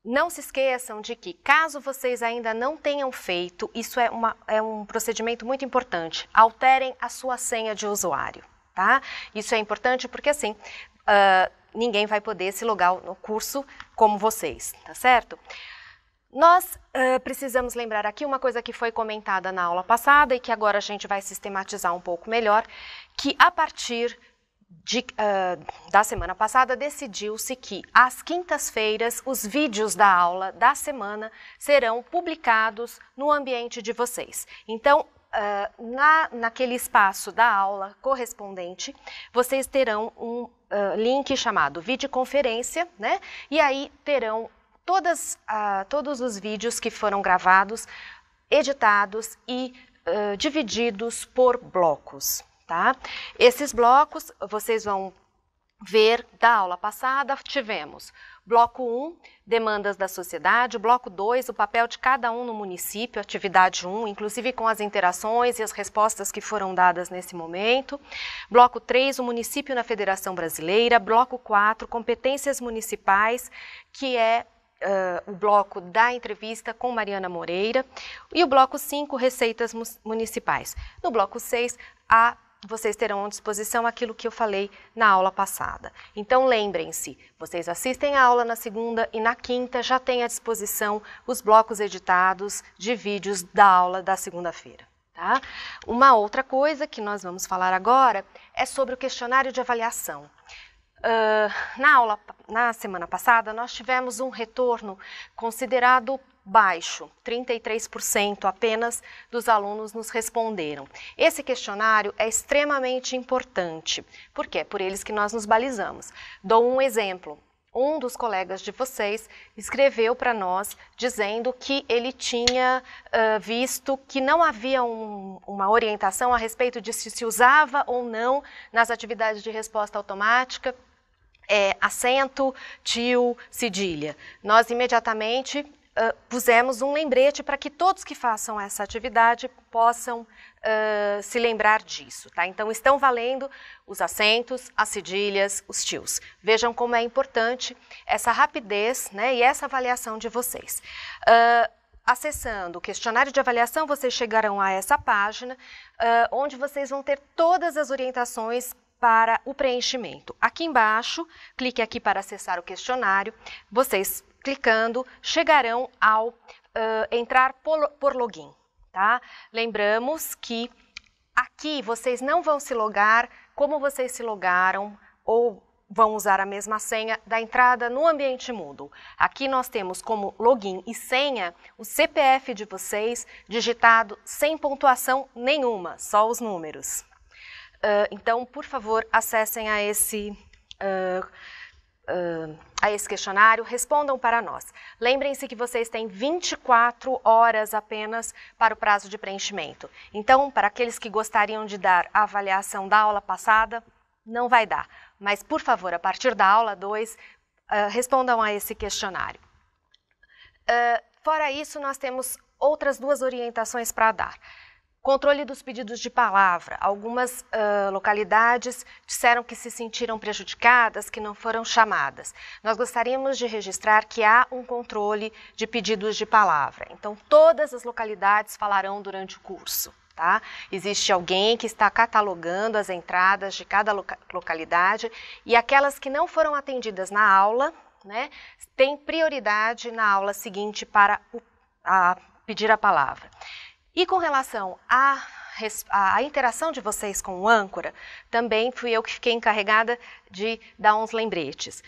Não se esqueçam de que, caso vocês ainda não tenham feito, isso é, uma, é um procedimento muito importante. Alterem a sua senha de usuário, tá? Isso é importante porque, assim, uh, ninguém vai poder se logar no curso como vocês, tá certo? Nós uh, precisamos lembrar aqui uma coisa que foi comentada na aula passada e que agora a gente vai sistematizar um pouco melhor, que a partir de, uh, da semana passada, decidiu-se que, às quintas-feiras, os vídeos da aula da semana serão publicados no ambiente de vocês. Então, uh, na, naquele espaço da aula correspondente, vocês terão um uh, link chamado videoconferência, né? E aí terão todas, todos os vídeos que foram gravados, editados e divididos por blocos tá? Esses blocos vocês vão ver da aula passada, tivemos bloco 1, demandas da sociedade, bloco 2, o papel de cada um no município, atividade 1, inclusive com as interações e as respostas que foram dadas nesse momento, bloco 3, o município na Federação Brasileira, bloco 4, competências municipais, que é Uh, o bloco da entrevista com Mariana Moreira e o bloco 5, receitas municipais. No bloco 6, a vocês terão à disposição aquilo que eu falei na aula passada. Então lembrem-se, vocês assistem a aula na segunda e na quinta já tem à disposição os blocos editados de vídeos da aula da segunda-feira. Tá? Uma outra coisa que nós vamos falar agora é sobre o questionário de avaliação. Uh, na aula, na semana passada, nós tivemos um retorno considerado baixo, 33% apenas dos alunos nos responderam. Esse questionário é extremamente importante, porque é por eles que nós nos balizamos. Dou um exemplo. Um dos colegas de vocês escreveu para nós dizendo que ele tinha uh, visto que não havia um, uma orientação a respeito de se, se usava ou não nas atividades de resposta automática é, acento, tio, cedilha. Nós imediatamente pusemos um lembrete para que todos que façam essa atividade possam uh, se lembrar disso. Tá? Então, estão valendo os assentos, as cedilhas, os tios. Vejam como é importante essa rapidez né, e essa avaliação de vocês. Uh, acessando o questionário de avaliação, vocês chegarão a essa página, onde vocês vão ter todas as orientações para o preenchimento. Aqui embaixo, clique aqui para acessar o questionário. Vocês clicando, chegarão ao uh, entrar por, por login. Tá? Lembramos que aqui vocês não vão se logar como vocês se logaram ou vão usar a mesma senha da entrada no ambiente Moodle. Aqui nós temos como login e senha o CPF de vocês digitado sem pontuação nenhuma, só os números. Uh, então, por favor, acessem a esse... Uh, uh, a esse questionário, respondam para nós. Lembrem-se que vocês têm 24 horas apenas para o prazo de preenchimento. Então, para aqueles que gostariam de dar a avaliação da aula passada, não vai dar. Mas, por favor, a partir da aula 2, uh, ah, respondam a esse questionário. Uh, fora isso, nós temos outras duas orientações para dar. Controle dos pedidos de palavra. Algumas uh, localidades disseram que se sentiram prejudicadas, que não foram chamadas. Nós gostaríamos de registrar que há um controle de pedidos de palavra. Então, todas as localidades falarão durante o curso. Tá? Existe alguém que está catalogando as entradas de cada localidade e aquelas que não foram atendidas na aula, né, têm prioridade na aula seguinte para o, a pedir a palavra. E com relação à, à interação de vocês com o âncora, também fui eu que fiquei encarregada de dar uns lembretes.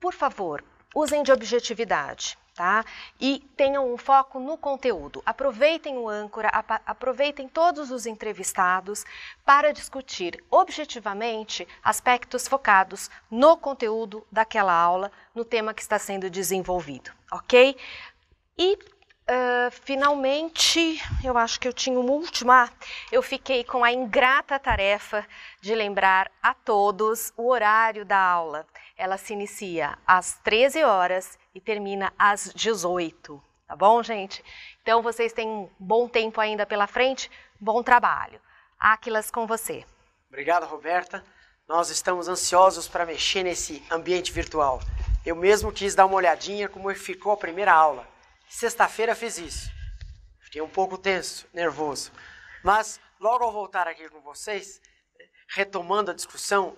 Por favor, usem de objetividade. Tá? E tenham um foco no conteúdo. Aproveitem o âncora, aproveitem todos os entrevistados para discutir objetivamente aspectos focados no conteúdo daquela aula, no tema que está sendo desenvolvido, ok? E ah, finalmente, eu acho que eu tinha uma última. Eu fiquei com a ingrata tarefa de lembrar a todos o horário da aula. Ela se inicia às 13 horas e termina às 18. Tá bom, gente? Então vocês têm um bom tempo ainda pela frente. Bom trabalho. Aquilas com você. Obrigado, Roberta. Nós estamos ansiosos para mexer nesse ambiente virtual. Eu mesmo quis dar uma olhadinha como ficou a primeira aula. Sexta-feira fiz isso. Fiquei um pouco tenso, nervoso. Mas logo ao voltar aqui com vocês, retomando a discussão,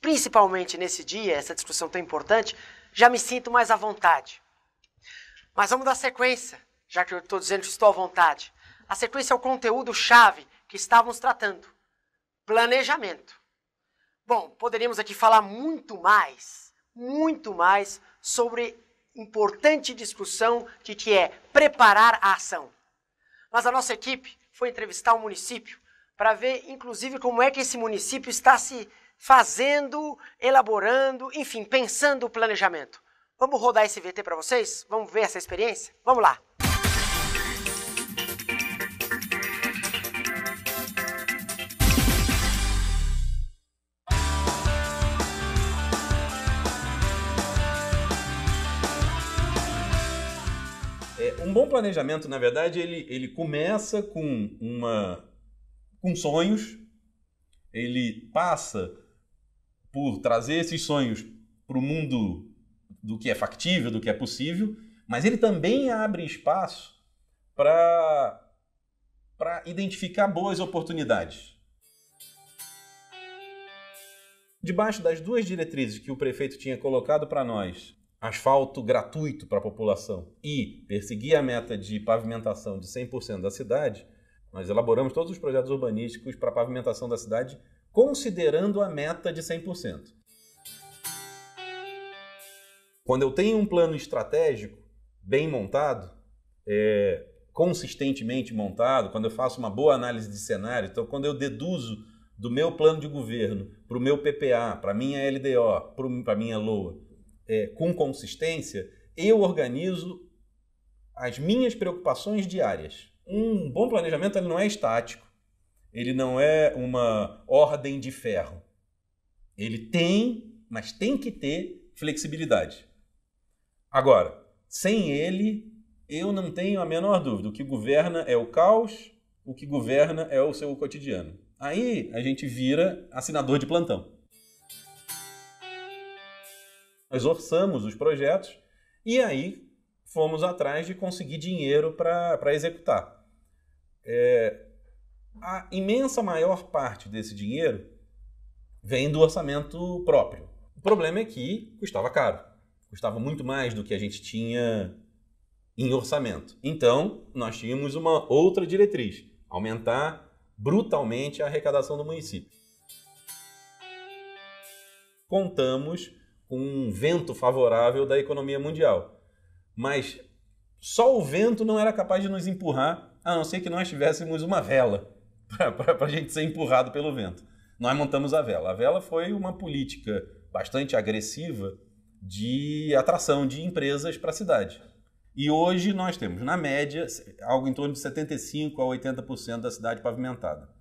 principalmente nesse dia, essa discussão tão importante, já me sinto mais à vontade. Mas vamos dar sequência, já que eu estou dizendo que estou à vontade. A sequência é o conteúdo-chave que estávamos tratando: planejamento. Bom, poderíamos aqui falar muito mais, muito mais sobre importante discussão de que é preparar a ação. Mas a nossa equipe foi entrevistar o município para ver, inclusive, como é que esse município está se fazendo, elaborando, enfim, pensando o planejamento. Vamos rodar esse VT para vocês? Vamos ver essa experiência? Vamos lá! bom planejamento, na verdade, ele, ele começa com uma com sonhos, ele passa por trazer esses sonhos para o mundo do que é factível, do que é possível, mas ele também abre espaço para para identificar boas oportunidades. Debaixo das duas diretrizes que o prefeito tinha colocado para nós, asfalto gratuito para a população e perseguir a meta de pavimentação de 100% da cidade, nós elaboramos todos os projetos urbanísticos para a pavimentação da cidade considerando a meta de 100%. Quando eu tenho um plano estratégico bem montado, é, consistentemente montado, quando eu faço uma boa análise de cenário, então quando eu deduzo do meu plano de governo para o meu PPA, para a minha LDO, para a minha LOA, é, com consistência, eu organizo as minhas preocupações diárias. Um bom planejamento ele não é estático, ele não é uma ordem de ferro. Ele tem, mas tem que ter flexibilidade. Agora, sem ele, eu não tenho a menor dúvida. O que governa é o caos, o que governa é o seu cotidiano. Aí a gente vira assinador de plantão. Nós orçamos os projetos e aí fomos atrás de conseguir dinheiro para executar. É, a imensa maior parte desse dinheiro vem do orçamento próprio. O problema é que custava caro, custava muito mais do que a gente tinha em orçamento. Então, nós tínhamos uma outra diretriz: aumentar brutalmente a arrecadação do município. Contamos com um vento favorável da economia mundial. Mas só o vento não era capaz de nos empurrar, a não ser que nós tivéssemos uma vela para a gente ser empurrado pelo vento. Nós montamos a vela. A vela foi uma política bastante agressiva de atração de empresas para a cidade. E hoje nós temos, na média, algo em torno de 75% a 80% da cidade pavimentada.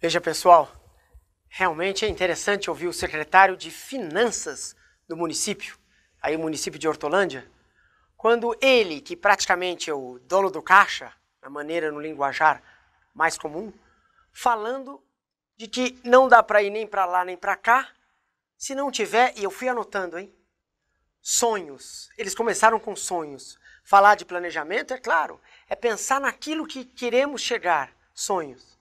Veja, pessoal, realmente é interessante ouvir o secretário de Finanças do município, aí o município de Hortolândia, quando ele, que praticamente é o dono do caixa, na maneira no linguajar mais comum, falando de que não dá para ir nem para lá nem para cá, se não tiver, e eu fui anotando, hein? Sonhos. Eles começaram com sonhos. Falar de planejamento, é claro, é pensar naquilo que queremos chegar, sonhos.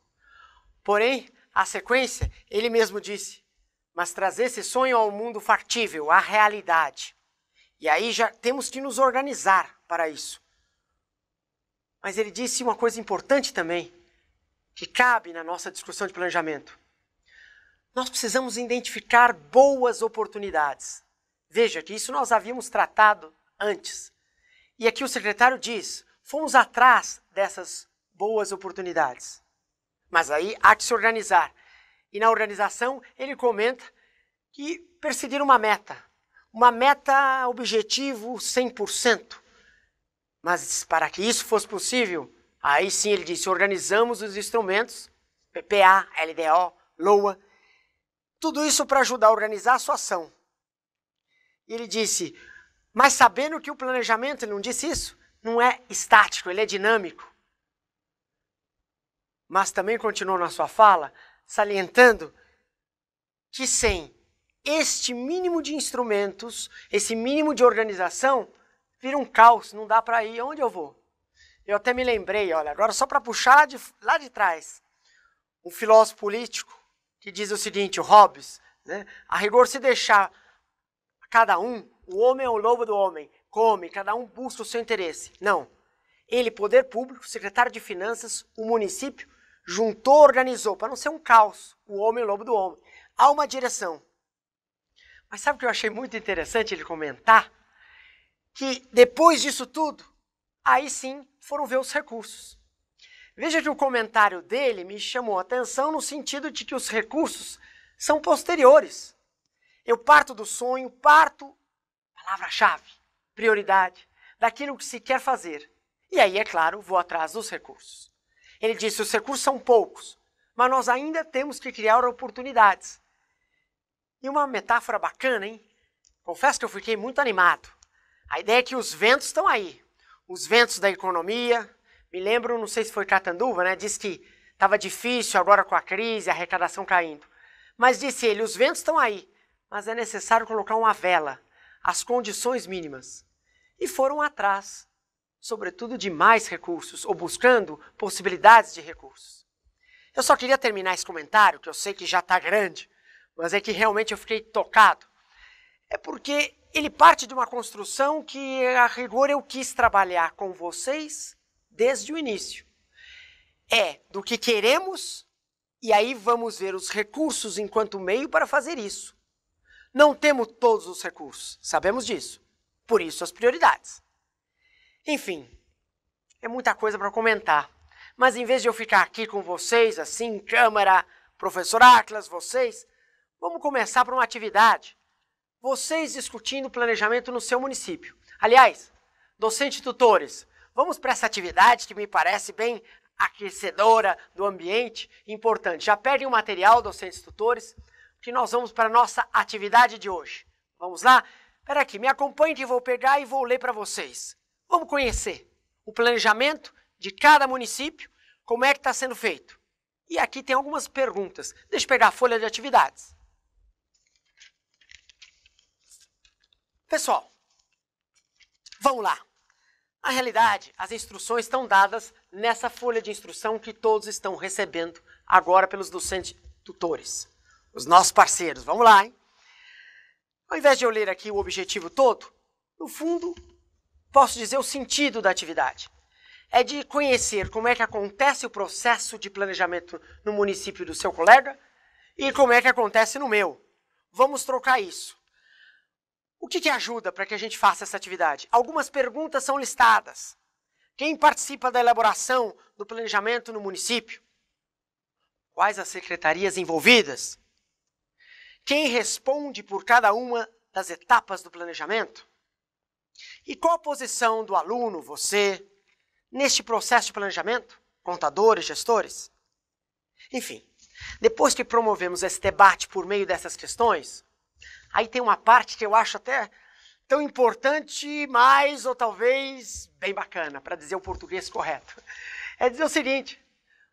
Porém, a sequência, ele mesmo disse: mas trazer esse sonho ao mundo fartível, à realidade. E aí já temos que nos organizar para isso. Mas ele disse uma coisa importante também, que cabe na nossa discussão de planejamento. Nós precisamos identificar boas oportunidades. Veja que isso nós havíamos tratado antes. E aqui o secretário diz: fomos atrás dessas boas oportunidades. Mas aí há que se organizar. E na organização ele comenta que perseguir uma meta, uma meta objetivo 100%. Mas para que isso fosse possível, aí sim ele disse, organizamos os instrumentos, PPA, LDO, LOA, tudo isso para ajudar a organizar a sua ação. E ele disse, mas sabendo que o planejamento, ele não disse isso, não é estático, ele é dinâmico mas também continuou na sua fala, salientando que sem este mínimo de instrumentos, esse mínimo de organização, vira um caos, não dá para ir onde eu vou. Eu até me lembrei, olha, agora só para puxar lá de, lá de trás, um filósofo político que diz o seguinte, o Hobbes, né, a rigor se deixar cada um, o homem é o lobo do homem, come, cada um busca o seu interesse. Não, ele, poder público, secretário de finanças, o município, juntou, organizou, para não ser um caos, o homem o lobo do homem. Há uma direção. Mas sabe o que eu achei muito interessante ele comentar? Que depois disso tudo, aí sim foram ver os recursos. Veja que o comentário dele me chamou a atenção no sentido de que os recursos são posteriores. Eu parto do sonho, parto, palavra-chave, prioridade, daquilo que se quer fazer. E aí, é claro, vou atrás dos recursos. Ele disse: os recursos são poucos, mas nós ainda temos que criar oportunidades. E uma metáfora bacana, hein? Confesso que eu fiquei muito animado. A ideia é que os ventos estão aí. Os ventos da economia. Me lembro, não sei se foi Catanduva, né? Diz que estava difícil agora com a crise, a arrecadação caindo. Mas disse ele: os ventos estão aí, mas é necessário colocar uma vela, as condições mínimas. E foram atrás sobretudo de mais recursos, ou buscando possibilidades de recursos. Eu só queria terminar esse comentário, que eu sei que já está grande, mas é que realmente eu fiquei tocado. É porque ele parte de uma construção que, a rigor, eu quis trabalhar com vocês desde o início. É do que queremos, e aí vamos ver os recursos enquanto meio para fazer isso. Não temos todos os recursos, sabemos disso. Por isso, as prioridades. Enfim, é muita coisa para comentar. Mas em vez de eu ficar aqui com vocês, assim, câmara, professor Atlas, vocês, vamos começar por uma atividade. Vocês discutindo planejamento no seu município. Aliás, docentes e tutores, vamos para essa atividade que me parece bem aquecedora do ambiente, importante. Já peguem o material, docentes e tutores, que nós vamos para a nossa atividade de hoje. Vamos lá? Espera aqui, me acompanhe que vou pegar e vou ler para vocês. Vamos conhecer o planejamento de cada município, como é que está sendo feito. E aqui tem algumas perguntas. Deixa eu pegar a folha de atividades. Pessoal, vamos lá. Na realidade, as instruções estão dadas nessa folha de instrução que todos estão recebendo agora pelos docentes tutores, os nossos parceiros. Vamos lá, hein? Ao invés de eu ler aqui o objetivo todo, no fundo, posso dizer, o sentido da atividade. É de conhecer como é que acontece o processo de planejamento no município do seu colega e como é que acontece no meu. Vamos trocar isso. O que, que ajuda para que a gente faça essa atividade? Algumas perguntas são listadas. Quem participa da elaboração do planejamento no município? Quais as secretarias envolvidas? Quem responde por cada uma das etapas do planejamento? E qual a posição do aluno, você, neste processo de planejamento? Contadores, gestores? Enfim, depois que promovemos esse debate por meio dessas questões, aí tem uma parte que eu acho até tão importante, mas ou talvez bem bacana, para dizer o português correto. É dizer o seguinte: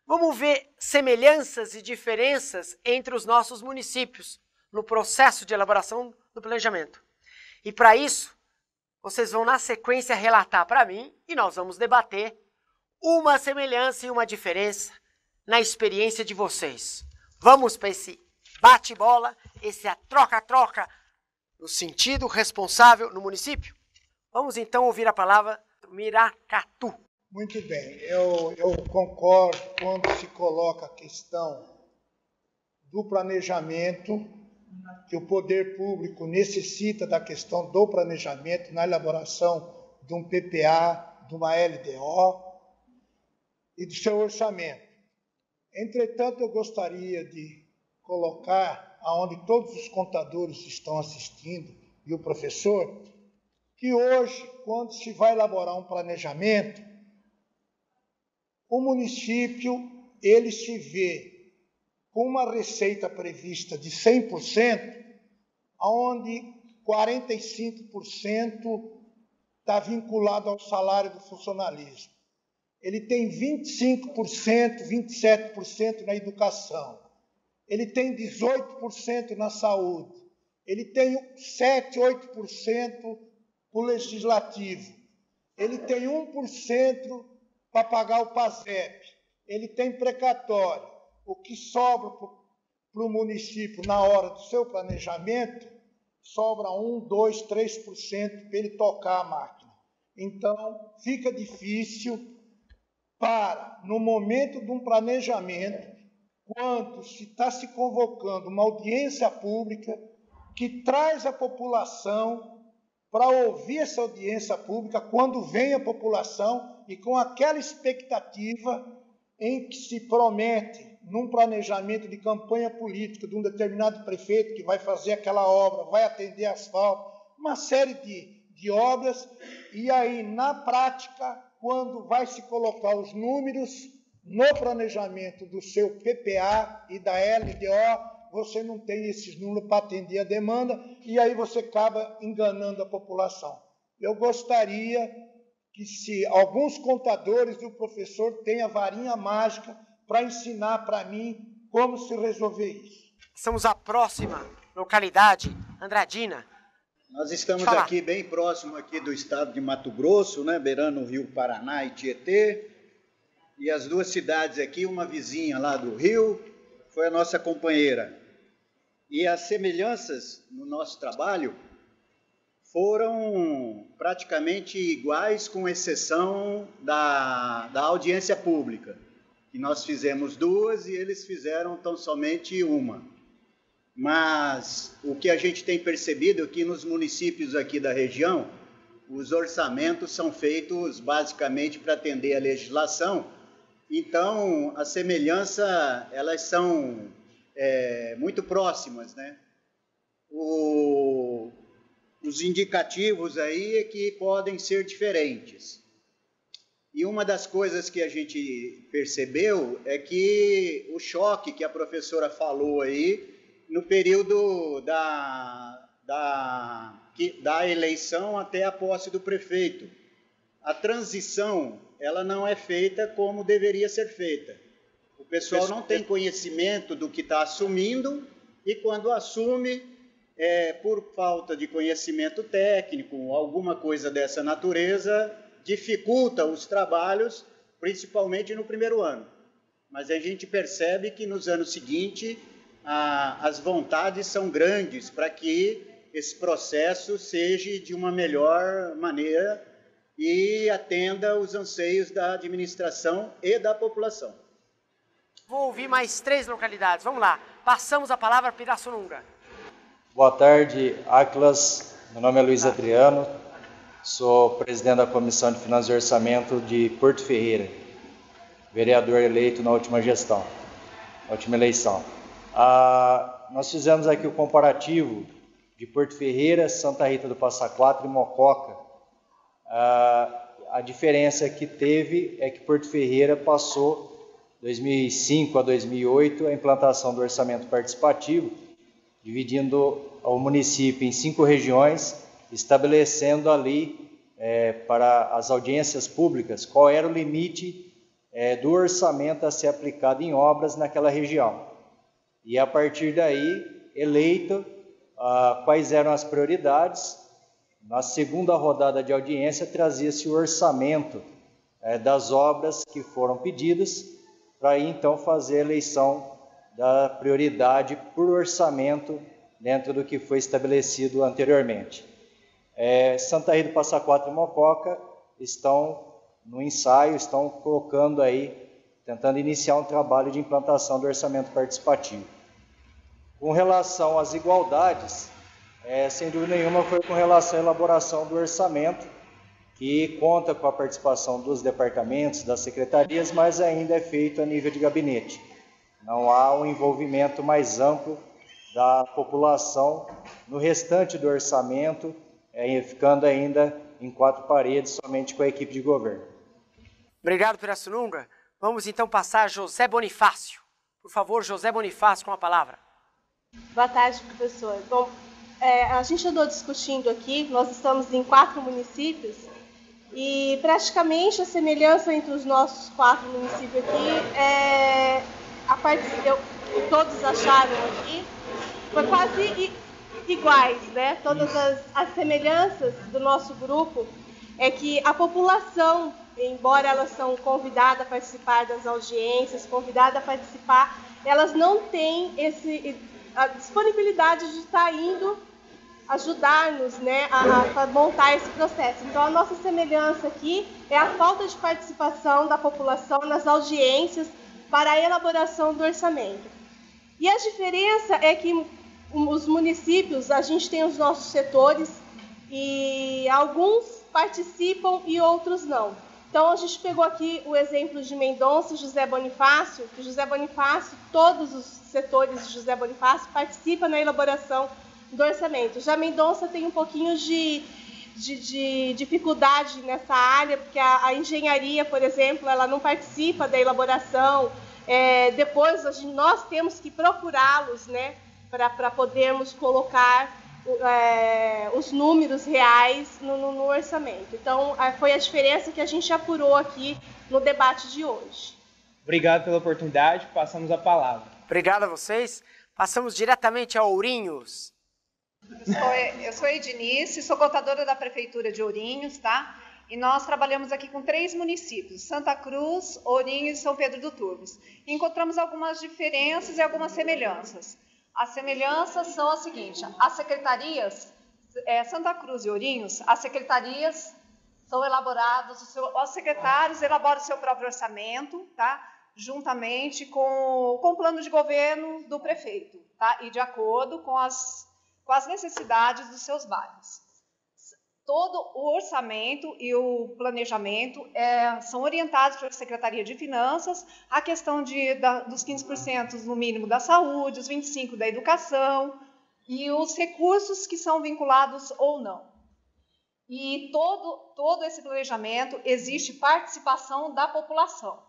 vamos ver semelhanças e diferenças entre os nossos municípios no processo de elaboração do planejamento. E para isso, vocês vão na sequência relatar para mim e nós vamos debater uma semelhança e uma diferença na experiência de vocês. Vamos para esse bate-bola, esse troca-troca no sentido responsável no município? Vamos então ouvir a palavra Miracatu. Muito bem, eu, eu concordo quando se coloca a questão do planejamento que o poder público necessita da questão do planejamento na elaboração de um PPA, de uma LDO e do seu orçamento. Entretanto, eu gostaria de colocar, aonde todos os contadores estão assistindo e o professor, que hoje, quando se vai elaborar um planejamento, o município ele se vê com uma receita prevista de 100%, onde 45% está vinculado ao salário do funcionalismo. Ele tem 25%, 27% na educação. Ele tem 18% na saúde. Ele tem 7, 8% para o legislativo. Ele tem 1% para pagar o PASEP. Ele tem precatório o que sobra para o município na hora do seu planejamento, sobra 1, 2, 3% para ele tocar a máquina. Então, fica difícil para, no momento de um planejamento, quando se está se convocando uma audiência pública que traz a população para ouvir essa audiência pública, quando vem a população e com aquela expectativa em que se promete num planejamento de campanha política de um determinado prefeito que vai fazer aquela obra, vai atender asfalto, uma série de, de obras, e aí, na prática, quando vai se colocar os números no planejamento do seu PPA e da LDO, você não tem esses números para atender a demanda, e aí você acaba enganando a população. Eu gostaria que se alguns contadores e o professor tenha varinha mágica para ensinar para mim como se resolver isso. Estamos à próxima localidade, Andradina. Nós estamos aqui bem próximo aqui do estado de Mato Grosso, né, beirando o Rio Paraná e Tietê. E as duas cidades aqui, uma vizinha lá do Rio, foi a nossa companheira. E as semelhanças no nosso trabalho foram praticamente iguais, com exceção da, da audiência pública nós fizemos duas e eles fizeram tão somente uma. Mas o que a gente tem percebido é que nos municípios aqui da região, os orçamentos são feitos basicamente para atender a legislação. Então, a semelhança, elas são é, muito próximas, né? O, os indicativos aí é que podem ser diferentes. E uma das coisas que a gente percebeu é que o choque que a professora falou aí no período da, da, que, da eleição até a posse do prefeito. A transição ela não é feita como deveria ser feita. O pessoal não tem conhecimento do que está assumindo e quando assume, é, por falta de conhecimento técnico, alguma coisa dessa natureza, dificulta os trabalhos, principalmente no primeiro ano. Mas a gente percebe que nos anos seguintes a, as vontades são grandes para que esse processo seja de uma melhor maneira e atenda os anseios da administração e da população. Vou ouvir mais três localidades. Vamos lá. Passamos a palavra a Pirassununga. Boa tarde, Atlas. Meu nome é Luiz tá. Adriano, Sou presidente da Comissão de Finanças e Orçamento de Porto Ferreira, vereador eleito na última gestão, na última eleição. Ah, nós fizemos aqui o comparativo de Porto Ferreira, Santa Rita do Passa Quatro e Mococa. Ah, a diferença que teve é que Porto Ferreira passou 2005 a 2008 a implantação do orçamento participativo, dividindo o município em cinco regiões estabelecendo ali é, para as audiências públicas qual era o limite é, do orçamento a ser aplicado em obras naquela região. E a partir daí, eleito ah, quais eram as prioridades. Na segunda rodada de audiência, trazia-se o orçamento é, das obras que foram pedidas, para então fazer a eleição da prioridade por orçamento dentro do que foi estabelecido anteriormente. É, Santa Rita do Passa Quatro e Mococa estão no ensaio, estão colocando aí, tentando iniciar um trabalho de implantação do orçamento participativo. Com relação às igualdades, é, sem dúvida nenhuma foi com relação à elaboração do orçamento, que conta com a participação dos departamentos, das secretarias, mas ainda é feito a nível de gabinete. Não há um envolvimento mais amplo da população no restante do orçamento é, ficando ainda em quatro paredes somente com a equipe de governo. Obrigado, Pirassununga. Vamos então passar a José Bonifácio. Por favor, José Bonifácio, com a palavra. Boa tarde, professor. Bom, é, a gente andou discutindo aqui, nós estamos em quatro municípios e praticamente a semelhança entre os nossos quatro municípios aqui é a parte que todos acharam aqui foi quase iguais, né? Todas as, as semelhanças do nosso grupo é que a população, embora elas são convidadas a participar das audiências, convidadas a participar, elas não têm esse, a disponibilidade de estar indo ajudar-nos né, a, a, montar esse processo. Então, a nossa semelhança aqui é a falta de participação da população nas audiências para a elaboração do orçamento. E a diferença é que os municípios, a gente tem os nossos setores e alguns participam e outros não. Então a gente pegou aqui o exemplo de Mendonça, José Bonifácio, que José Bonifácio, todos os setores de José Bonifácio participam na elaboração do orçamento. Já Mendonça tem um pouquinho de, de, de dificuldade nessa área, porque a, a, engenharia, por exemplo, ela não participa da elaboração. É, depois gente, nós temos que procurá-los, né? para podermos colocar é, os números reais no, no, no orçamento. Então, é, foi a diferença que a gente apurou aqui no debate de hoje. Obrigado pela oportunidade, passamos a palavra. Obrigado a vocês. Passamos diretamente a Ourinhos. Eu sou, eu sou Ednice, sou contadora da Prefeitura de Ourinhos, tá? E nós trabalhamos aqui com três municípios, Santa Cruz, Ourinhos e São Pedro do Turvo. Encontramos algumas diferenças e algumas semelhanças. As semelhanças são as seguintes: as secretarias, é, Santa Cruz e Ourinhos, as secretarias são elaboradas, os, os secretários elaboram o seu próprio orçamento, tá? juntamente com, com o plano de governo do prefeito, tá? e de acordo com as, com as necessidades dos seus bairros todo o orçamento e o planejamento é, são orientados para a Secretaria de Finanças, a questão de, da, dos 15% no mínimo da saúde, os 25% da educação e os recursos que são vinculados ou não. E todo, todo esse planejamento existe participação da população.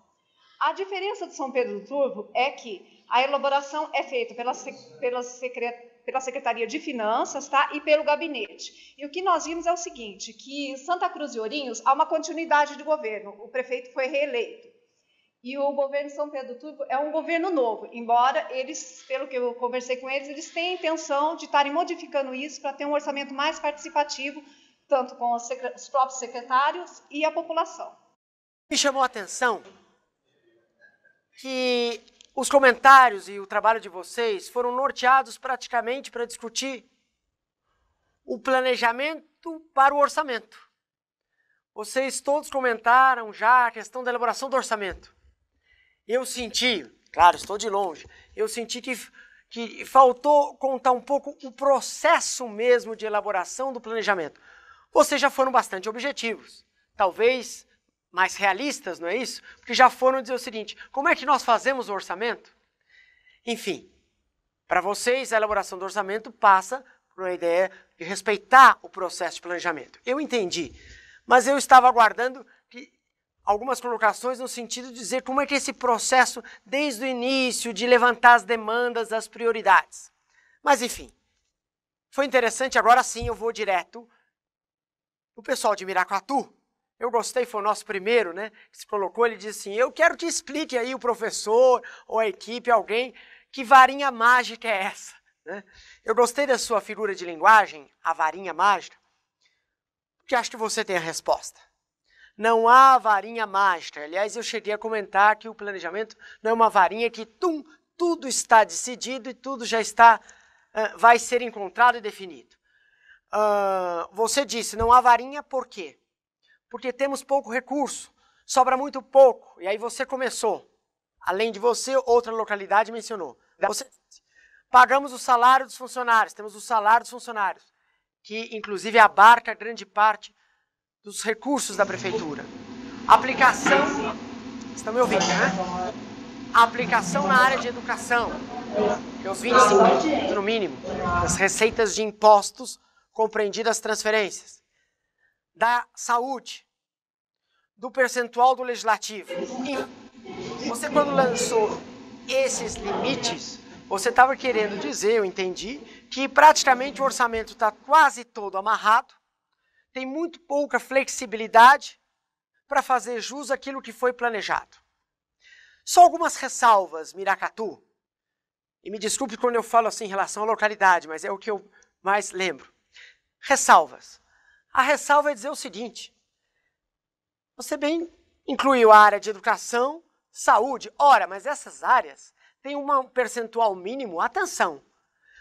A diferença de São Pedro do Turvo é que a elaboração é feita pelas pelas secre, pela Secretaria de Finanças tá? e pelo gabinete. E o que nós vimos é o seguinte, que em Santa Cruz e Ourinhos há uma continuidade de governo, o prefeito foi reeleito. E o governo São Pedro Turco é um governo novo, embora eles, pelo que eu conversei com eles, eles têm a intenção de estarem modificando isso para ter um orçamento mais participativo, tanto com os, os próprios secretários e a população. Me chamou a atenção é que os comentários e o trabalho de vocês foram norteados praticamente para discutir o planejamento para o orçamento. Vocês todos comentaram já a questão da elaboração do orçamento. Eu senti, claro, estou de longe, eu senti que, que faltou contar um pouco o processo mesmo de elaboração do planejamento. Vocês já foram bastante objetivos. Talvez mais realistas, não é isso? Porque já foram dizer o seguinte: como é que nós fazemos o orçamento? Enfim, para vocês, a elaboração do orçamento passa por uma ideia de respeitar o processo de planejamento. Eu entendi, mas eu estava aguardando algumas colocações no sentido de dizer como é que é esse processo, desde o início, de levantar as demandas, as prioridades. Mas, enfim, foi interessante. Agora sim eu vou direto. O pessoal de Miracatu eu gostei, foi o nosso primeiro, né? Que se colocou, ele disse assim: Eu quero que explique aí o professor ou a equipe, alguém, que varinha mágica é essa. Né? Eu gostei da sua figura de linguagem, a varinha mágica, porque acho que você tem a resposta. Não há varinha mágica. Aliás, eu cheguei a comentar que o planejamento não é uma varinha que tum, tudo está decidido e tudo já está, uh, vai ser encontrado e definido. Uh, você disse, não há varinha, por quê? porque temos pouco recurso, sobra muito pouco. E aí você começou. Além de você, outra localidade mencionou. Você, pagamos o salário dos funcionários, temos o salário dos funcionários, que inclusive abarca grande parte dos recursos da prefeitura. Aplicação, estão me ouvindo, né? Aplicação na área de educação, que é os 25% no mínimo, das receitas de impostos compreendidas as transferências. Da saúde, do percentual do legislativo. E você, quando lançou esses limites, você estava querendo dizer, eu entendi, que praticamente o orçamento está quase todo amarrado, tem muito pouca flexibilidade para fazer jus àquilo que foi planejado. Só algumas ressalvas, Miracatu. E me desculpe quando eu falo assim em relação à localidade, mas é o que eu mais lembro. Ressalvas. A ressalva é dizer o seguinte: você bem incluiu a área de educação, saúde. Ora, mas essas áreas têm um percentual mínimo, atenção,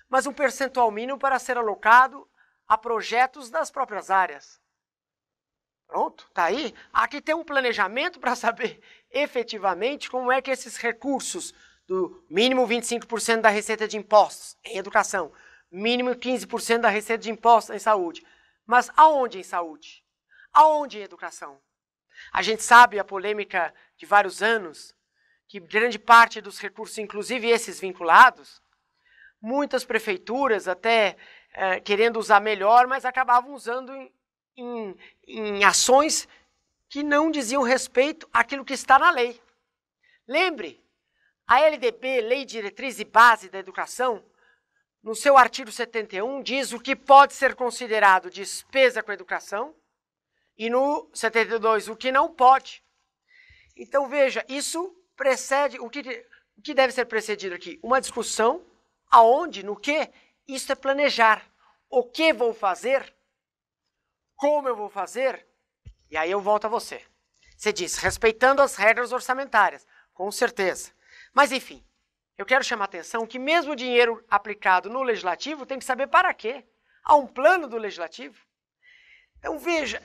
mas um percentual mínimo para ser alocado a projetos das próprias áreas. Pronto, tá aí. Aqui tem um planejamento para saber efetivamente como é que esses recursos do mínimo 25% da receita de impostos em educação, mínimo 15% da receita de impostos em saúde. Mas aonde em saúde? Aonde em educação? A gente sabe a polêmica de vários anos, que grande parte dos recursos, inclusive esses vinculados, muitas prefeituras até eh, querendo usar melhor, mas acabavam usando em, em, em ações que não diziam respeito àquilo que está na lei. Lembre, a LDB, Lei Diretriz e Base da Educação, no seu artigo 71, diz o que pode ser considerado despesa com a educação e no 72 o que não pode. Então veja, isso precede o que, o que deve ser precedido aqui? Uma discussão aonde, no que? Isso é planejar. O que vou fazer? Como eu vou fazer? E aí eu volto a você. Você diz, respeitando as regras orçamentárias, com certeza. Mas enfim, eu quero chamar a atenção que mesmo o dinheiro aplicado no legislativo tem que saber para quê. Há um plano do legislativo. Então veja,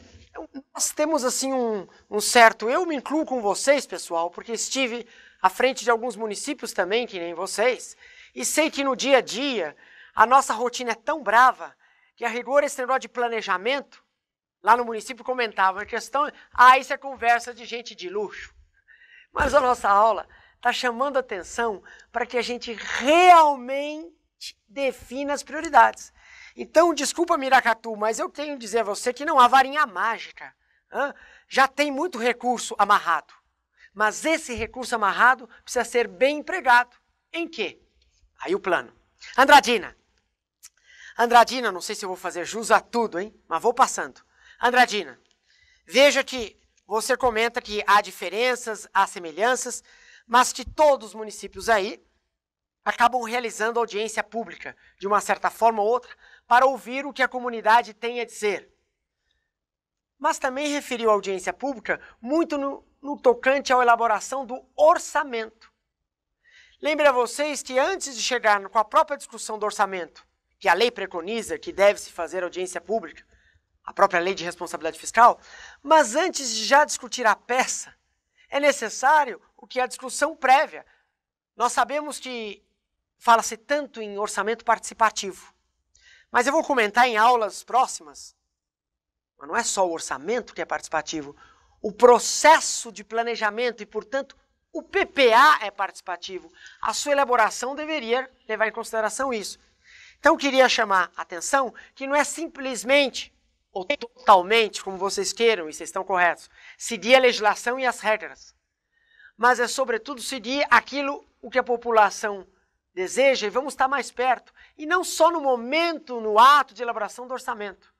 nós temos assim um, um, certo. Eu me incluo com vocês, pessoal, porque estive à frente de alguns municípios também, que nem vocês, e sei que no dia a dia a nossa rotina é tão brava que a rigor esse negócio de planejamento, lá no município comentava a questão, ah, isso é conversa de gente de luxo. Mas a nossa aula está chamando atenção para que a gente realmente defina as prioridades. Então, desculpa, Miracatu, mas eu tenho que dizer a você que não há varinha mágica. Hã? Já tem muito recurso amarrado. Mas esse recurso amarrado precisa ser bem empregado. Em quê? Aí o plano. Andradina. Andradina, não sei se eu vou fazer jus a tudo, hein? Mas vou passando. Andradina, veja que você comenta que há diferenças, há semelhanças, mas que todos os municípios aí acabam realizando audiência pública, de uma certa forma ou outra, para ouvir o que a comunidade tem a dizer. Mas também referiu à audiência pública muito no, no tocante à elaboração do orçamento. Lembre a vocês que antes de chegar com a própria discussão do orçamento, que a lei preconiza que deve-se fazer audiência pública, a própria lei de responsabilidade fiscal, mas antes de já discutir a peça, é necessário o que é a discussão prévia. Nós sabemos que fala-se tanto em orçamento participativo. Mas eu vou comentar em aulas próximas. Mas não é só o orçamento que é participativo. O processo de planejamento e, portanto, o PPA é participativo. A sua elaboração deveria levar em consideração isso. Então, eu queria chamar a atenção que não é simplesmente ou totalmente, como vocês queiram, e vocês estão corretos, seguir a legislação e as regras. Mas é, sobretudo, seguir aquilo o que a população deseja e vamos estar mais perto. E não só no momento, no ato de elaboração do orçamento.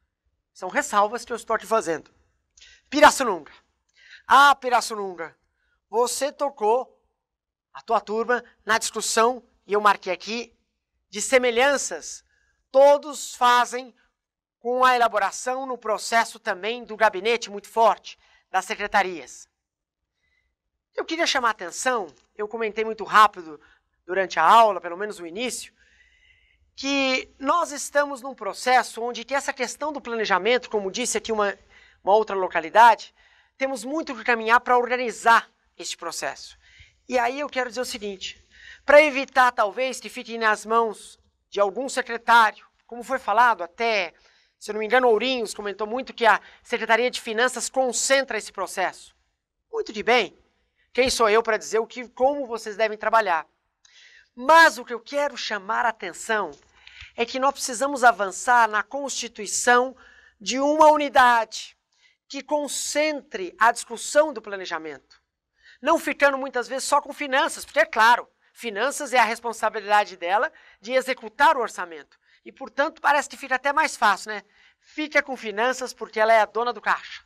São ressalvas que eu estou aqui fazendo. Pirassununga. Ah, Pirassununga, você tocou a tua turma na discussão, e eu marquei aqui, de semelhanças. Todos fazem com a elaboração no processo também do gabinete muito forte, das secretarias. Eu queria chamar a atenção, eu comentei muito rápido durante a aula, pelo menos no início, que nós estamos num processo onde essa questão do planejamento, como disse aqui uma, uma outra localidade, temos muito que caminhar para organizar este processo. E aí eu quero dizer o seguinte, para evitar talvez que fiquem nas mãos de algum secretário, como foi falado até, se eu não me engano, Ourinhos comentou muito que a Secretaria de Finanças concentra esse processo. Muito de bem. Quem sou eu para dizer o que, como vocês devem trabalhar? Mas o que eu quero chamar a atenção é que nós precisamos avançar na constituição de uma unidade que concentre a discussão do planejamento, não ficando muitas vezes só com finanças, porque é claro, finanças é a responsabilidade dela de executar o orçamento. E, portanto, parece que fica até mais fácil, né? Fica com finanças porque ela é a dona do caixa.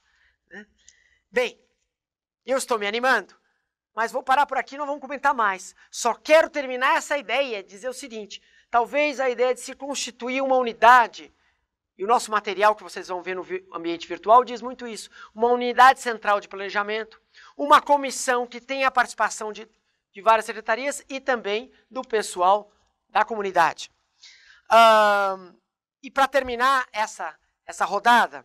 Né? Bem, eu estou me animando, mas vou parar por aqui, não vamos comentar mais. Só quero terminar essa ideia, dizer o seguinte: Talvez a ideia de se constituir uma unidade, e o nosso material que vocês vão ver no ambiente virtual diz muito isso, uma unidade central de planejamento, uma comissão que tenha a participação de, de várias secretarias e também do pessoal da comunidade. Um, e para terminar essa, essa rodada,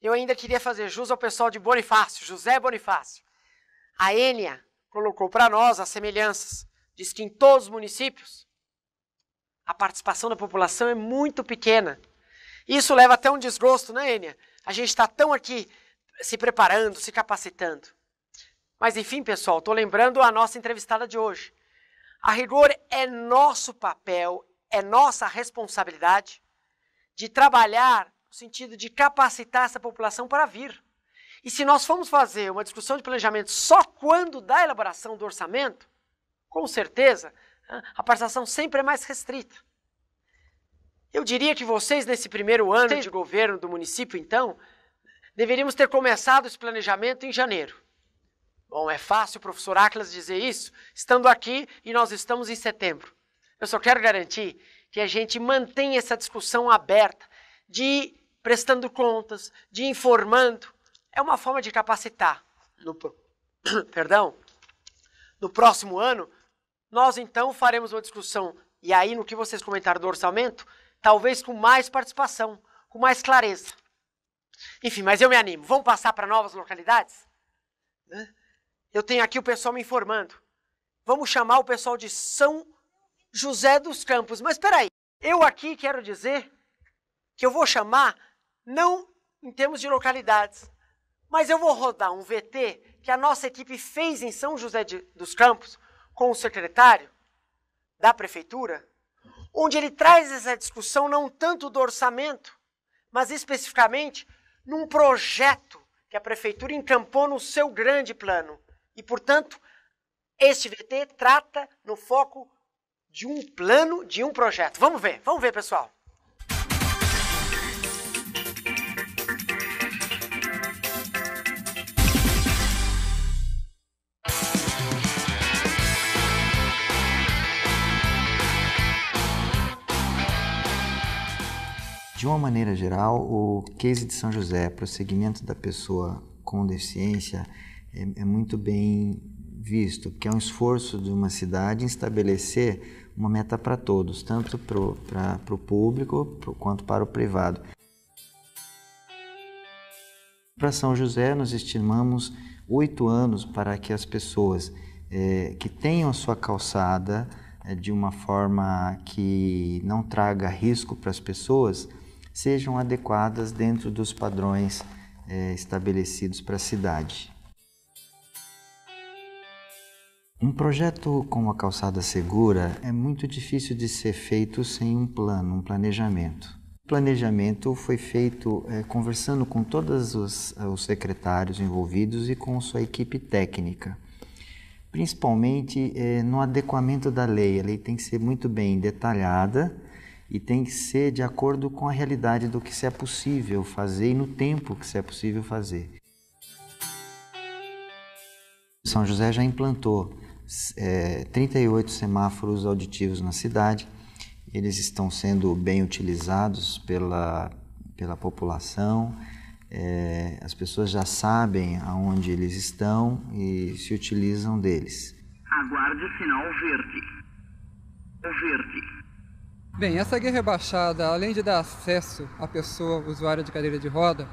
eu ainda queria fazer jus ao pessoal de Bonifácio, José Bonifácio. A Enia colocou para nós as semelhanças. Diz que em todos os municípios a participação da população é muito pequena. Isso leva até um desgosto, né, Enia? A gente está tão aqui se preparando, se capacitando. Mas enfim, pessoal, estou lembrando a nossa entrevistada de hoje. A rigor é nosso papel, é nossa responsabilidade de trabalhar no sentido de capacitar essa população para vir. E se nós formos fazer uma discussão de planejamento só quando da elaboração do orçamento, com certeza a participação sempre é mais restrita. Eu diria que vocês, nesse primeiro ano de governo do município, então, deveríamos ter começado esse planejamento em janeiro. Bom, é fácil o professor Aclas, dizer isso, estando aqui e nós estamos em setembro. Eu só quero garantir que a gente mantém essa discussão aberta, de ir prestando contas, de ir informando. É uma forma de capacitar. No, perdão, no próximo ano, nós então faremos uma discussão, e aí no que vocês comentaram do orçamento, talvez com mais participação, com mais clareza. Enfim, mas eu me animo. Vamos passar para novas localidades? Eu tenho aqui o pessoal me informando. Vamos chamar o pessoal de São José dos Campos. Mas espera aí, eu aqui quero dizer que eu vou chamar não em termos de localidades, mas eu vou rodar um VT que a nossa equipe fez em São José de, dos Campos com o secretário da prefeitura, onde ele traz essa discussão não tanto do orçamento, mas especificamente num projeto que a prefeitura encampou no seu grande plano. E, portanto, este VT trata no foco de um plano, de um projeto. Vamos ver, vamos ver, pessoal. De uma maneira geral, o case de São José, prosseguimento da pessoa com deficiência, é, é muito bem visto, porque é um esforço de uma cidade em estabelecer uma meta para todos, tanto para o público pro, quanto para o privado. Para São José, nós estimamos oito anos para que as pessoas é, que tenham a sua calçada é, de uma forma que não traga risco para as pessoas sejam adequadas dentro dos padrões é, estabelecidos para a cidade. Um projeto como a Calçada Segura é muito difícil de ser feito sem um plano, um planejamento. O planejamento foi feito é, conversando com todos os, é, os secretários envolvidos e com sua equipe técnica principalmente é, no adequamento da lei. A lei tem que ser muito bem detalhada e tem que ser de acordo com a realidade do que se é possível fazer e no tempo que se é possível fazer. São José já implantou é, 38 semáforos auditivos na cidade. Eles estão sendo bem utilizados pela, pela população. É, as pessoas já sabem aonde eles estão e se utilizam deles. Aguarde o sinal verde. O verde. Bem, essa guia rebaixada, além de dar acesso à pessoa usuária de cadeira de roda,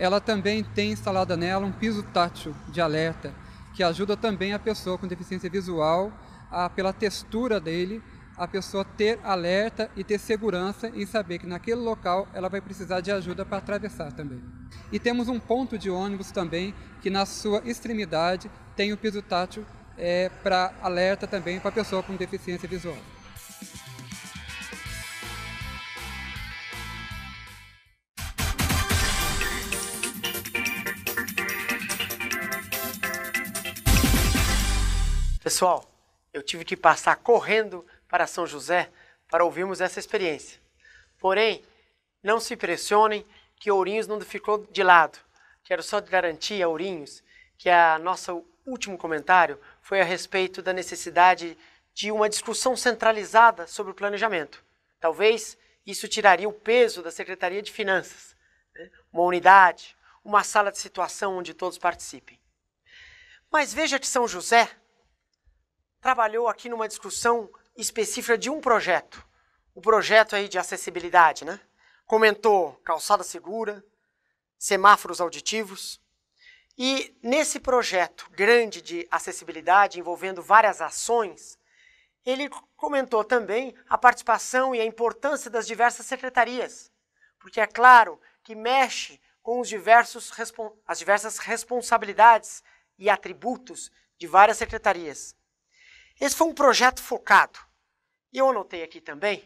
ela também tem instalada nela um piso tátil de alerta, que ajuda também a pessoa com deficiência visual, a, pela textura dele, a pessoa ter alerta e ter segurança em saber que naquele local ela vai precisar de ajuda para atravessar também. E temos um ponto de ônibus também, que na sua extremidade tem o piso tátil é, para alerta também para a pessoa com deficiência visual. Pessoal, eu tive que passar correndo para São José para ouvirmos essa experiência. Porém, não se pressionem que Ourinhos não ficou de lado. Quero só garantir a Ourinhos que a nossa último comentário foi a respeito da necessidade de uma discussão centralizada sobre o planejamento. Talvez isso tiraria o peso da Secretaria de Finanças, né? uma unidade, uma sala de situação onde todos participem. Mas veja que São José trabalhou aqui numa discussão específica de um projeto, o projeto aí de acessibilidade, né? Comentou calçada segura, semáforos auditivos. E nesse projeto grande de acessibilidade, envolvendo várias ações, ele comentou também a participação e a importância das diversas secretarias, porque é claro que mexe com diversos, as diversas responsabilidades e atributos de várias secretarias. Esse foi um projeto focado. E eu anotei aqui também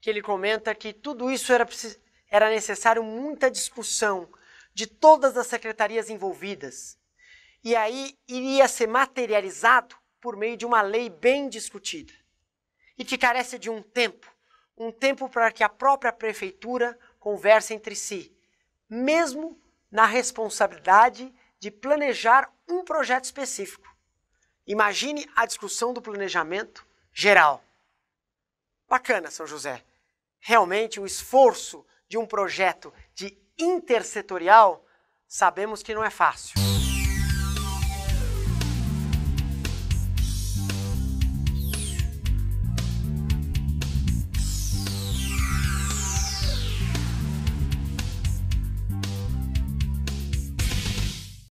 que ele comenta que tudo isso era, era necessário muita discussão de todas as secretarias envolvidas. E aí iria ser materializado por meio de uma lei bem discutida. E que carece de um tempo um tempo para que a própria prefeitura converse entre si, mesmo na responsabilidade de planejar um projeto específico. Imagine a discussão do planejamento geral. Bacana, São José. Realmente o esforço de um projeto de intersetorial, sabemos que não é fácil.